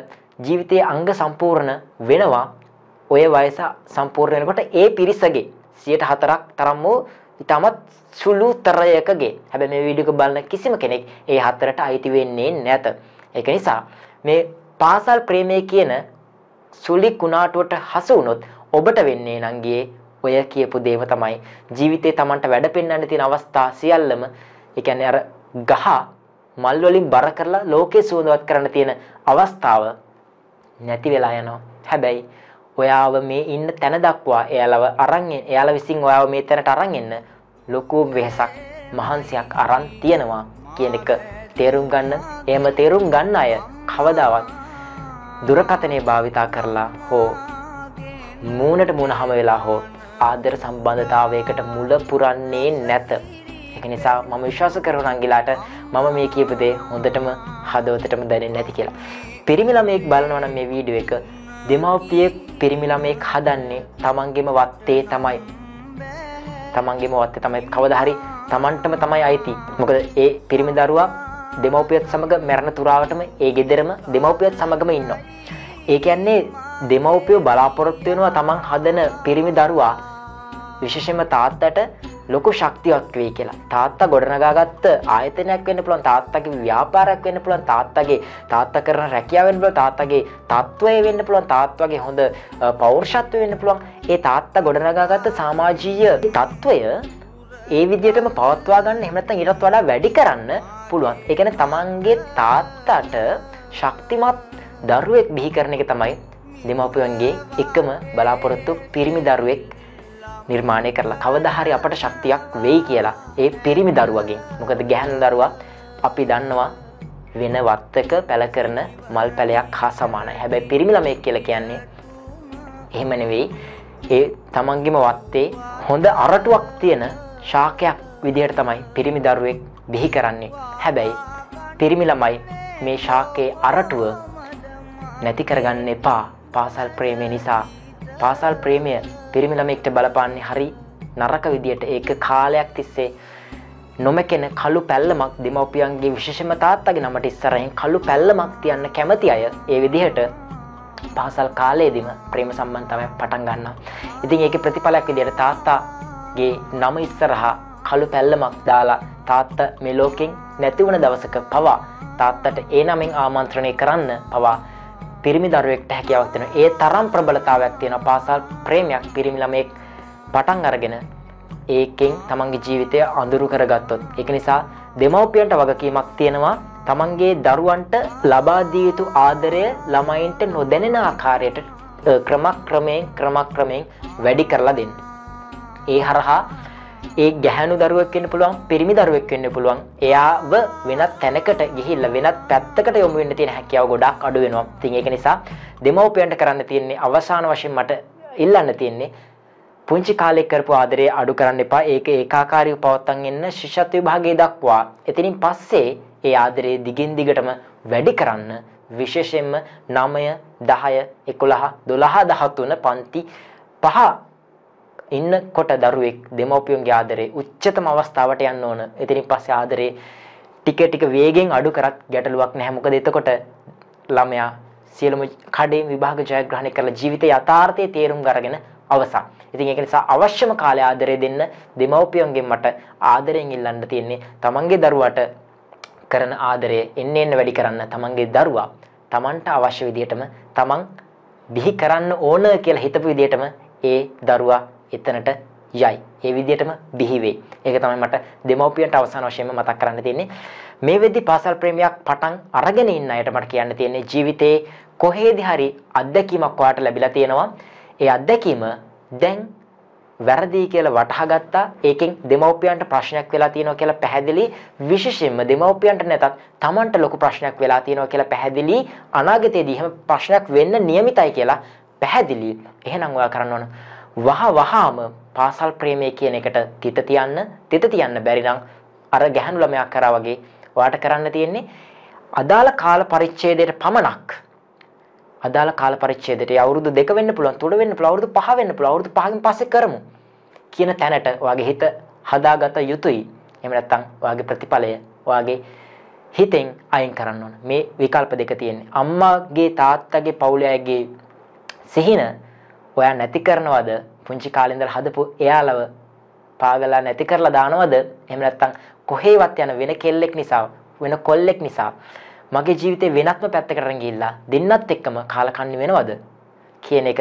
ජීවිතයේ අංග සම්පූර්ණ වෙනවා. ඔය වයස සම්පූර්ණ වෙනකොට ඒ පිරිසගේ 104ක් තරම් වූ ඊටමත් සුළු තරයකගේ හැබැයි මේ වීඩියෝ එක බලන කිසිම කෙනෙක් ඒ හතරට අයිති වෙන්නේ නැත. ඒක නිසා මේ පාසල් ප්‍රේමය කියන සුළි කුණාටුවට හසු වුණොත් ඔබට වෙන්නේ නම් ඔය කියපු දේව තමයි ජීවිතේ Tamanට වැඩ පෙන්වන්න තියෙන අවස්ථා සියල්ලම ඒ කියන්නේ අර ගහ මල් වලින් බර කරලා ලෝකේ සුවඳවත් කරන්න තියෙන අවස්ථාව නැති වෙලා යනවා. හැබැයි ඔයාව මේ ඉන්න තැන දක්වා එයාලව අරන් එයාලා විසින් ඔයාව මේ තැනට අරන් එන්න ලොකු වෙහසක් මහන්සියක් අරන් තියෙනවා කියන එක තේරුම් ගන්න එහෙම තේරුම් ගන්න අය කවදාවත් දුරකතනය භාවිතා කරලා හෝ මූනට මුණ හම වෙලා හෝ ආදර සම්බන්ධතාවයකට මුල පුරන්නේ නැත එක නිසා මම විශ්වාස කරන අංගිලාට මම මේ කියපදේ හොඳටම හදවතටම දැනෙන් නැති කියලා පිරිමිලමයෙක් බලනවන මේ වීඩුව එක දෙමව්පියෙක් පිරිමිලමයෙක් හදන්නේ තමන්ගෙම වත්තේ තමයි තමන්ගේම වත්තේ තමයි කවදාහරි තමන්ටම තමයි අයිති. මොකද ඒ පිරිමි දරුවා දෙමව්පියත් සමග මැරෙන තුරාවටම ඒ ගෙදරම දෙමව්පියත් සමගම ඉන්නවා. ඒ කියන්නේ දෙමව්පියෝ බලාපොරොත්තු වෙනවා තමන් හදන පිරිමි දරුවා විශේෂයෙන්ම තාත්තට ලොකු ශක්තියක් වේ කියලා. තාත්තා ගොඩනගාගත්ත ආයතනයක් වෙන්න පුළුවන් තාත්තගේ ව්‍යාපාරයක් වෙන්න පුළුවන් තාත්තගේ තාත්තා කරන රැකියාව වෙන්න පුළුවන් තාත්තගේ තත්ත්වය වෙන්න පුළුවන් තාත්වගේ හොඳ පෞරුෂත්වය වෙන්න පුළුවන්. ඒ තාත්තා ගොඩනගාගත්ත සමාජීය තත්ත්වය ඒ විදිහටම පවත්වා ගන්න එහෙම නැත්නම් ඊටත් වඩා වැඩි කරන්න පුළුවන්. ඒ කියන්නේ තමන්ගේ තාත්තට ශක්තිමත් දරුවෙක් බිහි කරන එක තමයි දෙමාපියන්ගේ එකම බලාපොරොත්තු පිරිමි දරුවෙක් නිර්මාණය කරලා කවදහරි අපට ශක්තියක් වෙයි කියලා ඒ පිරිමි දරුවගෙන් මොකද ගැහැන් දරුවා අපි දන්නවා වෙන වත්තක පැල කරන මල් පැලයක් හා සමානයි හැබැයි පිරිමිලමෙක් කියල කියන්නේ එහෙම නෙවෙයි ඒ තමන්ගෙම වත්තේ හොඳ අරටුවක් තියෙන ශාකයක් විදිහට තමයි පිරිමි දරුවෙක් බිහි කරන්නේ හැබැයි පිරිමිලමයි මේ ශාකයේ අරටුව නැති කරගන්න එපා පාසල් ප්‍රේමය නිසා පාසල් ප්‍රේමය පිරිමි ළමෙක්ට බලපාන්නේ හරි නරක විදියට ඒක කාලයක් තිස්සේ නොමැකෙන කළු පැල්ලමක් දෙමවපියන්ගේ විශෂම තාත්තගේ නමට ඉස්සරහින් කළු පැල්ලමක් තියන්න කැමති අය ඒ විදිහට පාසල් කාලයේදිම ප්‍රේම සම්බන්ධතාවයක් පටන් ගන්නවා. ඉතින් ඒක ප්‍රතිඵලයක් විදිහට තාත්තාගේ නම ඉස්සරහා කළු පැල්ලමක් දාලා තාත්ත මෙලෝකින් නැතිවුණ දවසක පවා තාත්තට ඒ නමින් ආමන්ත්‍රණය කරන්න පවා පිරිමි දරුවෙක්ට හැකියාවක් තියෙනවා. ඒ තරම් ප්‍රබලතාවයක් තියෙනවා පාසල් ප්‍රේමයක් පිරිමි ළමයෙක් පටන් අරගෙන ඒකෙන් තමන්ගේ ජීවිතය අඳුරු කරගත්තොත්. ඒක නිසා දෙමව්පියන්ට වගකීමක් තියෙනවා තමන්ගේ දරුවන්ට ලබා දිය යුතු ආදරය ළමයින්ට නොදැනෙන ආකාරයට ක්‍රමක්‍රමයෙන් ක්‍රමක්‍රමයෙන් වැඩි කරලා දෙන්න. ඒ හරහා ඒ ගැහැනු දරුවක් වෙන්න පුළුවන් පිරිමි දරුවෙක් වෙන්න පුළුවන් එයාව වෙනත් තැනකට ගිහිල්ල වෙනත් පැත්තකට යොමු වෙන්න තියෙන හැකියාව ගොඩක් අඩු වෙනවා ඉතින් ඒක නිසා දෙමව්පියන්ට කරන්න තියෙන්නේ අවසාන වශයෙන් මට ඉල්ලන්න තියෙන්නේ පුංචි කාලෙ කරපු ආදරේ අඩු කරන්න එපා ඒක ඒකාකාරීව පවත්තන් එන්න ශිෂ්‍යත්ව විභාගයේ දක්වා එතනින් පස්සේ ඒ ආදරේ දිගින් දිගටම වැඩි කරන්න විශේෂයෙන්ම 9 10 11 12 13 පන්ති පහ ඉන්නකොට දරුවෙක් දෙමව්පියන්ගේ ආදරේ උච්චතම අවස්ථාවට යන්න ඕන. එතනින් පස්සේ ආදරේ ටික ටික වේගෙන් අඩු කරත් ගැටලුවක් නැහැ. මොකද එතකොට ළමයා සියලුම කඩේ විභාග ජයග්‍රහණය කරලා ජීවිත යථාර්ථයේ තේරුම් ගරගෙන අවසන්. ඉතින් ඒක නිසා අවශ්‍යම කාලය ආදරය දෙන්න දෙමව්පියන්ගෙන් මට ආදරයෙන් ඉල්ලන්න තියෙන්නේ තමන්ගේ දරුවාට කරන ආදරය එන්න එන්න වැඩි කරන්න තමන්ගේ දරුවා තමන්ට අවශ්‍ය විදිහටම තමන් බිහි කරන්න ඕන කියලා හිතපු විදිහටම ඒ දරුවා එතනට යයි. ඒ විදිහටම බිහි වෙයි. ඒක තමයි මට දෙමව්පියන්ට අවසාන වශයෙන්ම මතක් කරන්න තියෙන්නේ. මේ වෙද්දි පාසල් ප්‍රේමයක් පටන් අරගෙන ඉන්න අයට මට කියන්න තියෙන්නේ ජීවිතේ කොහේදී හරි අත්දැකීමක් ඔයාලට ලැබිලා තියෙනවා. ඒ අත්දැකීම දැන් වැරදි කියලා වටහාගත්තා ඒකෙන් දෙමව්පියන්ට ප්‍රශ්නයක් වෙලා තියෙනවා කියලා පැහැදිලි විශේෂයෙන්ම දෙමව්පියන්ට නැතත් Tamanට ලොකු ප්‍රශ්නයක් වෙලා තියෙනවා කියලා පැහැදිලි අනාගතයේදී එහෙම ප්‍රශ්නයක් වෙන්න નિયમિતයි කියලා පැහැදිලි එහෙනම් ඔයා කරන්න ඕන වහ වහාම පාසල් ප්‍රේමය කියන එකට තිත තියන්න තිත තියන්න බැරි නම් අර ගැහණු ළමයා කරා වගේ ඔයාට කරන්න තියෙන්නේ අදාළ කාල පරිච්ඡේදයට පමණක් අදාළ කාල පරිච්ඡේදයට අවුරුදු දෙක වෙන්න පුළුවන් තුන වෙන්න පුළුවන් අවුරුදු පහ වෙන්න පුළුවන් අවුරුදු පහකින් පස්සේ කරමු කියන තැනට ඔයාගේ හිත හදාගත යුතුයි එහෙම නැත්නම් ඔයාගේ ප්‍රතිඵලය ඔයාගේ හිතෙන් අයින් කරන්න ඕන මේ විකල්ප දෙක තියෙන්නේ අම්මාගේ තාත්තගේ පවුලේ අයගේ සිහින ඔයා නැති කරනවද පුංචි කාලෙන්දල් හදපු එයාලව පාගලා නැති කරලා දානවද එහෙම නැත්නම් කොහේවත් යන වෙන කෙල්ලෙක් නිසා වෙන කොල්ලෙක් නිසා මගේ ජීවිතේ වෙනත්ම පැත්තකට ගිහිල්ලා දෙන්නත් එක්කම කාලකන්ණි වෙනවද කියන එක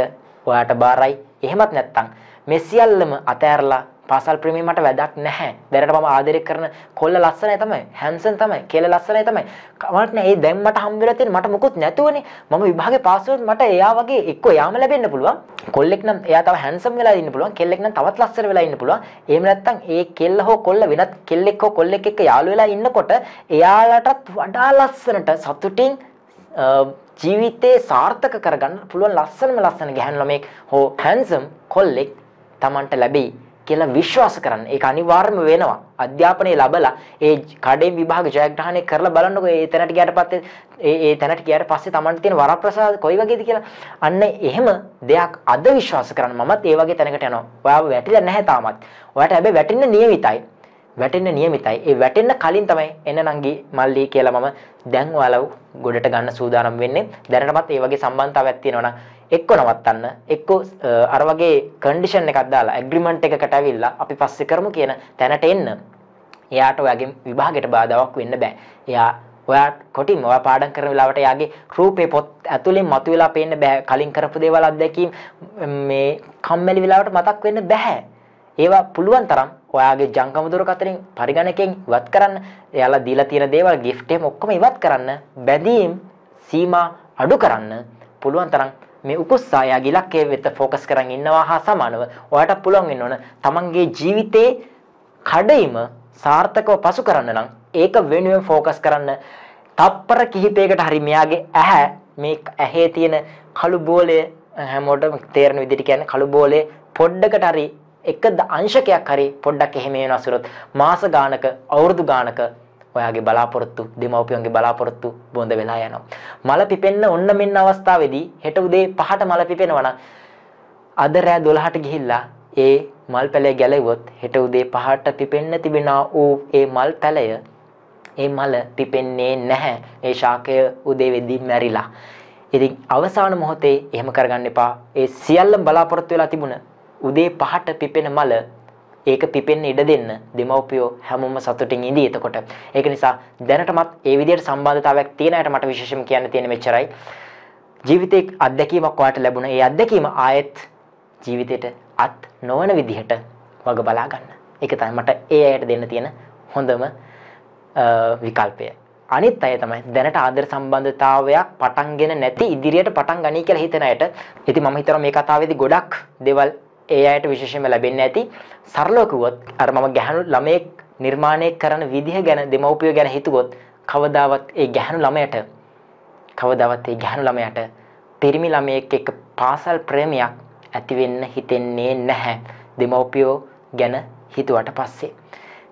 ඔයාට බාරයි එහෙමත් නැත්නම් මේ සියල්ලම අතෑරලා පාසල් ප්‍රේමී මට වැඩක් නැහැ. දැනට මම ආදරය කරන කොල්ල ලස්සනයි තමයි. හැන්සන් තමයි. කෙල ලස්සනයි තමයි. කමක් නැහැ. ඒ දැන් මට හම්බ වෙලා තියෙන මට මොකුත් නැතුවනේ. මම විභාගේ පාස් වුණොත් මට එයා වගේ එක්ක යාම ලැබෙන්න පුළුවන්. කොල්ලෙක් නම් එයා තව හැන්සම් වෙලා ඉන්න පුළුවන්. කෙල්ලෙක් නම් තවත් ලස්සන වෙලා ඉන්න පුළුවන්. එහෙම නැත්නම් ඒ කෙල්ල හෝ කොල්ල වෙනත් කෙල්ලෙක් හෝ කොල්ලෙක් එක්ක යාළු වෙලා ඉන්නකොට එයාලටත් වඩා ලස්සනට සතුටින් ජීවිතේ සාර්ථක කරගන්න පුළුවන් ලස්සනම ලස්සන ගැහැණු ළමෙක් හෝ හැන්සම් කොල්ලෙක් Tamanට ලැබෙයි. කියලා විශ්වාස කරන්න. ඒක අනිවාර්යම වෙනවා. අධ්‍යාපනය ලැබලා ඒ කඩේ විභාග ජයග්‍රහණය කරලා බලන්නකෝ ඒ තැනට ගියට පස්සේ ඒ ඒ තැනට ගියට පස්සේ Tamanට තියෙන වරප්‍රසාද කොයි වගේද කියලා. අන්න එහෙම දෙයක් අද විශ්වාස කරන්න මමත් ඒ වගේ තැනකට යනවා. ඔයාව වැටිලා නැහැ තාමත්. ඔයාට හැබැයි වැටෙන්න නියමිතයි. වැටෙන්න නියමිතයි. ඒ වැටෙන්න කලින් තමයි එන්න නංගි මල්ලි කියලා මම දැන් ඔයාලව ගොඩට ගන්න සූදානම් වෙන්නේ. දැනටමත් ඒ වගේ සම්බන්ධතාවයක් තියෙනවා නම් එක්ක නවත්තන්න එක්ක අර වගේ කන්ඩිෂන් එකක් දාලා ඇග්‍රීමන්ට් එකකට ඇවිල්ලා අපි පස්සේ කරමු කියන තැනට එන්න එයාට ඔයාගේ විභාගයට බාධාවක් වෙන්න බෑ. එයා ඔයා කොටින් ඔයා පාඩම් කරන වෙලාවට යාගේ රූපේ පොත් ඇතුලෙන් මතුවලා පේන්න බෑ. කලින් කරපු දේවල් අත්දැකීම් මේ කම්මැලි වෙලාවට මතක් වෙන්න බෑ. ඒවා පුළුවන් තරම් ඔයාගේ ජංගම දුරකථනින් පරිගණකයෙන් ඉවත් කරන්න. එයාලා දීලා තියෙන දේවල් gift එකම ඔක්කොම ඉවත් කරන්න. බැඳීම් සීමා අඩු කරන්න පුළුවන් තරම් මේ උකුස්සායාගේ ඉලක්කය වෙත ફોකස් කරන් ඉන්නවා හා සමානව ඔයාට පුළුවන් වෙන්න ඕන තමන්ගේ ජීවිතේ කඩයිම සාර්ථකව පසු කරන්න නම් ඒක වෙනුවෙන් ෆෝකස් කරන්න තප්පර කිහිපයකට හරි මෙයාගේ ඇහැ මේ ඇහේ තියෙන කළු බෝලය හැමෝටම තේරෙන විදිහට කියන්නේ කළු බෝලේ පොඩ්ඩකට හරි එක අංශකයක් හරි පොඩ්ඩක් එහෙම වෙනසුරොත් මාස ගානක අවුරුදු ගානක ඔයාගේ බලාපොරොත්තු දෙමව්පියන්ගේ බලාපොරොත්තු බොඳ වෙලා යනවා. මල පිපෙන්න ඔන්න මෙන්න අවස්ථාවේදී හෙට උදේ පහට මල පිපෙනවා අද රෑ 12ට ගිහිල්ලා ඒ මල් පැලය ගැලෙවොත් හෙට උදේ පහට පිපෙන්න තිබෙනා ඌ ඒ මල් පැලය ඒ මල පිපෙන්නේ නැහැ. ඒ ශාකය උදේ වෙද්දී මැරිලා. ඉතින් අවසාන මොහොතේ එහෙම කරගන්න එපා. ඒ සියල්ලම බලාපොරොත්තු වෙලා තිබුණ උදේ පහට පිපෙන මල ඒක පිපෙන්න ඉඩ දෙන්න දෙමව්පියෝ හැමෝම සතුටින් ඉඳී එතකොට. ඒක නිසා දැනටමත් ඒ විදිහට සම්බන්ධතාවයක් තියෙන අයට මට විශේෂම කියන්න තියෙන මෙච්චරයි. ජීවිතේ අත්දැකීමක් ඔයාලට ලැබුණා. ඒ අත්දැකීම ආයෙත් ජීවිතේට අත් නොවන විදිහට වග බලා ගන්න. ඒක තමයි මට ඒ අයට දෙන්න තියෙන හොඳම විකල්පය. අනිත් අය තමයි දැනට ආදර සම්බන්ධතාවයක් පටන්ගෙන නැති ඉදිරියට පටන් ගනී කියලා හිතන අයට. ඉතින් මම හිතනවා මේ කතාවේදී ගොඩක් දේවල් ඒ අයට විශේෂයෙන්ම ලැබෙන්නේ ඇති සරලව කිව්වොත් අර මම ගැහණු ළමයෙක් නිර්මාණය කරන විදිහ ගැන දෙමව්පියෝ ගැන හිතුවොත් කවදාවත් ඒ ගැහණු ළමයට කවදාවත් ඒ ගැහණු ළමයට පිරිමි ළමයෙක් එක්ක පාසල් ප්‍රේමයක් ඇති වෙන්න හිතෙන්නේ නැහැ දෙමව්පියෝ ගැන හිතුවට පස්සේ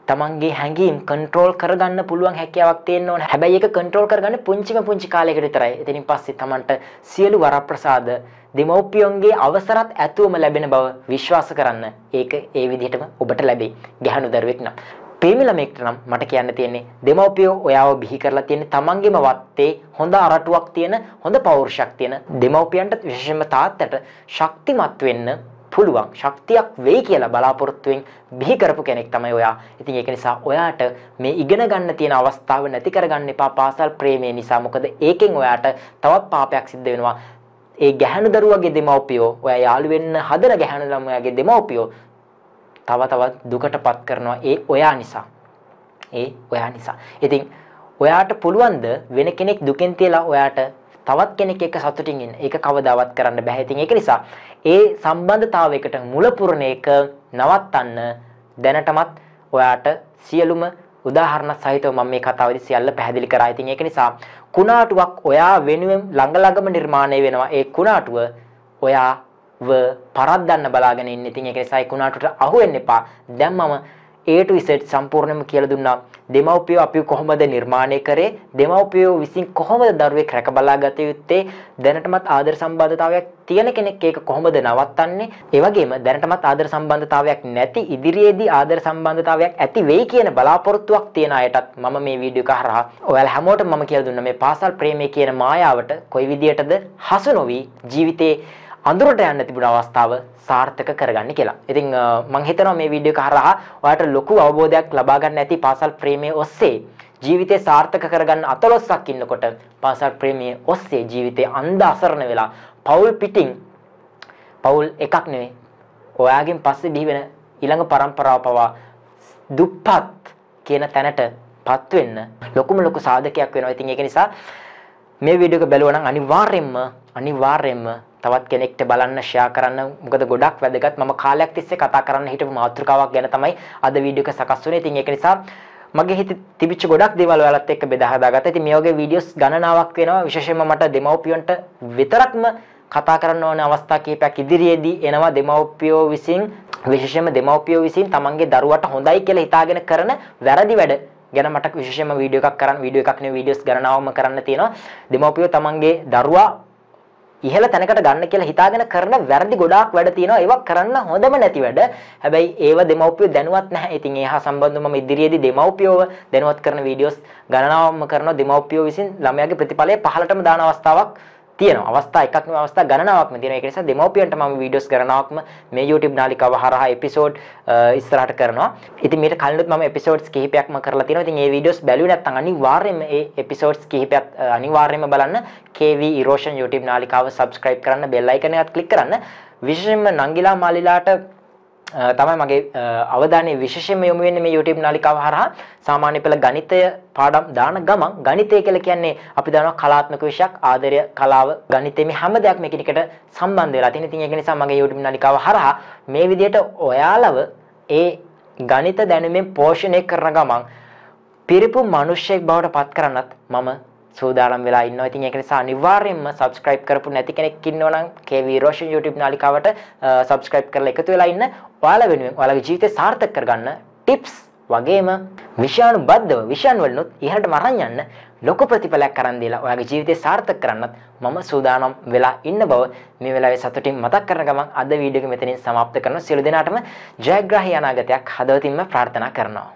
තමන්ගේ හැඟීම් කන්ට්‍රෝල් කරගන්න පුළුවන් හැකියාවක් තියෙන්න ඕන. හැබැයි ඒක කන්ට්‍රෝල් කරගන්න පුංචිම පුංචි කාලයකට විතරයි. එතනින් පස්සේ තමන්ට සියලු වරප්‍රසාද දෙමව්පියොන්ගේ අවසරත් ඇතුවම ලැබෙන බව විශ්වාස කරන්න. ඒක ඒ විදිහටම ඔබට ලැබේ. ගැහණු දරුවෙක් නම්. පේමි ළමෙක්ට නම් මට කියන්න තියෙන්නේ දෙමව්පියෝ ඔයාව බිහි කරලා තියෙන තමන්ගේම වත්තේ හොඳ අරටුවක් තියෙන හොඳ පෞරුෂයක් තියෙන දෙමව්පියන්ට විශේෂයෙන්ම තාත්තට ශක්තිමත් වෙන්න පුළුවන් ශක්තියක් වෙයි කියලා බලාපොරොත්තුවෙන් බිහි කරපු කෙනෙක් තමයි ඔයා. ඉතින් ඒක නිසා ඔයාට මේ ඉගෙන ගන්න තියෙන අවස්ථාව නැති කරගන්න එපා පාසල් ප්‍රේමය නිසා. මොකද ඒකෙන් ඔයාට තවත් පාපයක් සිද්ධ වෙනවා. ඒ ගැහැණු දරුවගේ දෙමව්පියෝ ඔයා යාළු වෙන්න හදන ගැහැණු ළමයාගේ දෙමව්පියෝ තව තවත් දුකටපත් කරනවා ඒ ඔයා නිසා. ඒ ඔයා නිසා. ඉතින් ඔයාට පුළුවන්ද වෙන කෙනෙක් දුකෙන් තියලා ඔයාට තවත් කෙනෙක් එක්ක සතුටින් ඉන්න. ඒක කවදාවත් කරන්න බෑ. ඉතින් ඒක නිසා ඒ සම්බන්ධතාවයකට මුල පුරන එක නවත්තන්න දැනටමත් ඔයාට සියලුම උදාහරණ සහිතව මම මේ කතාවේදී සියල්ල පැහැදිලි කරා. ඉතින් ඒක නිසා කුණාටුවක් ඔයා වෙනුවෙන් ළඟ ළඟම නිර්මාණය වෙනවා. ඒ කුණාටුව ඔයාව පරද්දන්න බලාගෙන ඉන්න. ඉතින් ඒක නිසා ඒ කුණාටුවට අහු වෙන්න එපා. දැන් මම A to Z සම්පූර්ණයෙන්ම කියලා දුන්නා. දෙමව්පියෝ අපි කොහොමද නිර්මාණය කරේ දෙමව්පියෝ විසින් කොහොමද දරුවෙක් රැකබලා ගත යුත්තේ දැනටමත් ආදර සම්බන්ධතාවයක් තියෙන කෙනෙක් ඒක කොහොමද නවත්තන්නේ ඒ වගේම දැනටමත් ආදර සම්බන්ධතාවයක් නැති ඉදිරියේදී ආදර සම්බන්ධතාවයක් ඇති වෙයි කියන බලාපොරොත්තුවක් තියෙන අයටත් මම මේ වීඩියෝ එක හරහා ඔයාලා හැමෝටම මම කියලා දුන්න මේ පාසල් ප්‍රේමය කියන මායාවට කොයි විදියටද හසු නොවි ජීවිතේ අඳුරට යන්න තිබුණ අවස්ථාව සාර්ථක කරගන්න කියලා. ඉතින් මම හිතනවා මේ වීඩියෝ එක හරහා ඔයාලට ලොකු අවබෝධයක් ලබා ගන්න ඇති පාසල් ප්‍රේමයේ ඔස්සේ ජීවිතේ සාර්ථක කරගන්න අතලොස්සක් ඉන්නකොට පාසල් ප්‍රේමයේ ඔස්සේ ජීවිතේ අන්දාසරණ වෙලා පවුල් පිටින් පවුල් එකක් නෙවෙයි. ඔයාගෙන් පස්සේ බිහි වෙන ඊළඟ પરම්පරාව පවා දුප්පත් කියන තැනට පත් වෙන්න ලොකුම ලොකු සාධකයක් වෙනවා. ඉතින් ඒක නිසා මේ වීඩියෝ එක බැලුවා නම් අනිවාර්යයෙන්ම අනිවාර්යයෙන්ම තවත් කෙනෙක්ට බලන්න ෂෙයා කරන්න මොකද ගොඩක් වැදගත් මම කාලයක් තිස්සේ කතා කරන්න හිටපු මාතෘකාවක් ගැන තමයි අද වීඩියෝ එක සකස් වුනේ. ඉතින් ඒක නිසා මගේ හිතේ තිබිච්ච ගොඩක් දේවල් ඔයාලත් එක්ක බෙදා හදාගත්තා. ඉතින් මේ වගේ වීඩියෝස් ගණනාවක් වෙනවා. විශේෂයෙන්ම මට දෙමව්පියන්ට විතරක්ම කතා කරන්න ඕන අවස්ථා කීපයක් ඉදිරියේදී එනවා දෙමව්පියෝ විසින් විශේෂයෙන්ම දෙමව්පියෝ විසින් තමන්ගේ දරුවට හොඳයි කියලා හිතාගෙන කරන වැරදි වැඩ ගැන මට විශේෂයෙන්ම වීඩියෝ එකක් කරන්න වීඩියෝ එකක් නෙවෙයි වීඩියෝස් ගණනාවක්ම කරන්න තියෙනවා දෙමව්පියෝ තමන්ගේ දරුවා ඉහළ තැනකට ගන්න කියලා හිතාගෙන කරන වැරදි ගොඩාක් වැඩ තියෙනවා ඒවා කරන්න හොඳම නැති වැඩ. හැබැයි ඒව දෙමව්පියෝ දැනුවත් නැහැ. ඉතින් ඒ හා සම්බන්ධව මම ඉදිරියේදී දෙමව්පියෝව දැනුවත් කරන වීඩියෝස් ගණනාවක්ම කරනවා දෙමව්පියෝ විසින් ළමයාගේ ප්‍රතිඵලය පහළටම දාන අවස්ථාවක් තියෙනවා. අවස්ථා එකක් නෙවෙයි අවස්ථා ගණනාවක්ම තියෙනවා. ඒක නිසා දෙමව්පියන්ට මම වීඩියෝස් ගණනාවක්ම මේ YouTube නාලිකාව හරහා එපිසෝඩ් ඉස්සරහට කරනවා. ඉතින් මීට කලිනුත් මම එපිසෝඩ්ස් කිහිපයක්ම කරලා තියෙනවා. ඉතින් මේ වීඩියෝස් බැලුවේ නැත්නම් අනිවාර්යයෙන්ම මේ එපිසෝඩ්ස් කිහිපයක් අනිවාර්යයෙන්ම බලන්න KV Erosion YouTube නාලිකාව subscribe කරන්න bell icon එකත් click කරන්න. විශේෂයෙන්ම නංගිලා මාලිලාට තමයි මගේ අවධානය විශේෂයෙන්ම යොමු වෙන්නේ මේ YouTube නාලිකාව හරහා සාමාන්‍ය පෙළ ගණිතය පාඩම් දාන ගමන් ගණිතය කියලා කියන්නේ අපි දන්නවා කලාත්මක විෂයක් ආදරය කලාව ගණිතය මේ හැම දෙයක්ම එකිනෙකට සම්බන්ධ වෙලා තියෙන. ඉතින් ඒක නිසා මගේ YouTube නාලිකාව හරහා මේ විදිහට ඔයාලව ඒ ගණිත දැනුමෙන් පෝෂණය කරන ගමන් පිරිපු මිනිස්සෙක් බවට පත් කරන්නත් මම සූදානම් වෙලා ඉන්නවා. ඉතින් ඒක නිසා අනිවාර්යයෙන්ම subscribe කරපු නැති කෙනෙක් ඉන්නවනම් KV Roshan YouTube නාලිකාවට subscribe කරලා එකතු වෙලා ඉන්න. ඔයාලා වෙනුවෙන් ඔයාලගේ ජීවිතය සාර්ථක කරගන්න ටිප්ස් වගේම විෂානුබද්ධව විෂයන් වලිනුත් ඉහළට මරන් යන්න ලොකු ප්‍රතිඵලයක් කරන් දීලා ඔයාගේ ජීවිතය සාර්ථක කරන්නත් මම සූදානම් වෙලා ඉන්න බව මේ වෙලාවේ සතුටින් මතක් කරන ගමන් අද වීඩියෝ එක මෙතනින් સમાપ્ત කරනවා සියලු දෙනාටම ජයග්‍රාහී අනාගතයක් හදවතින්ම ප්‍රාර්ථනා කරනවා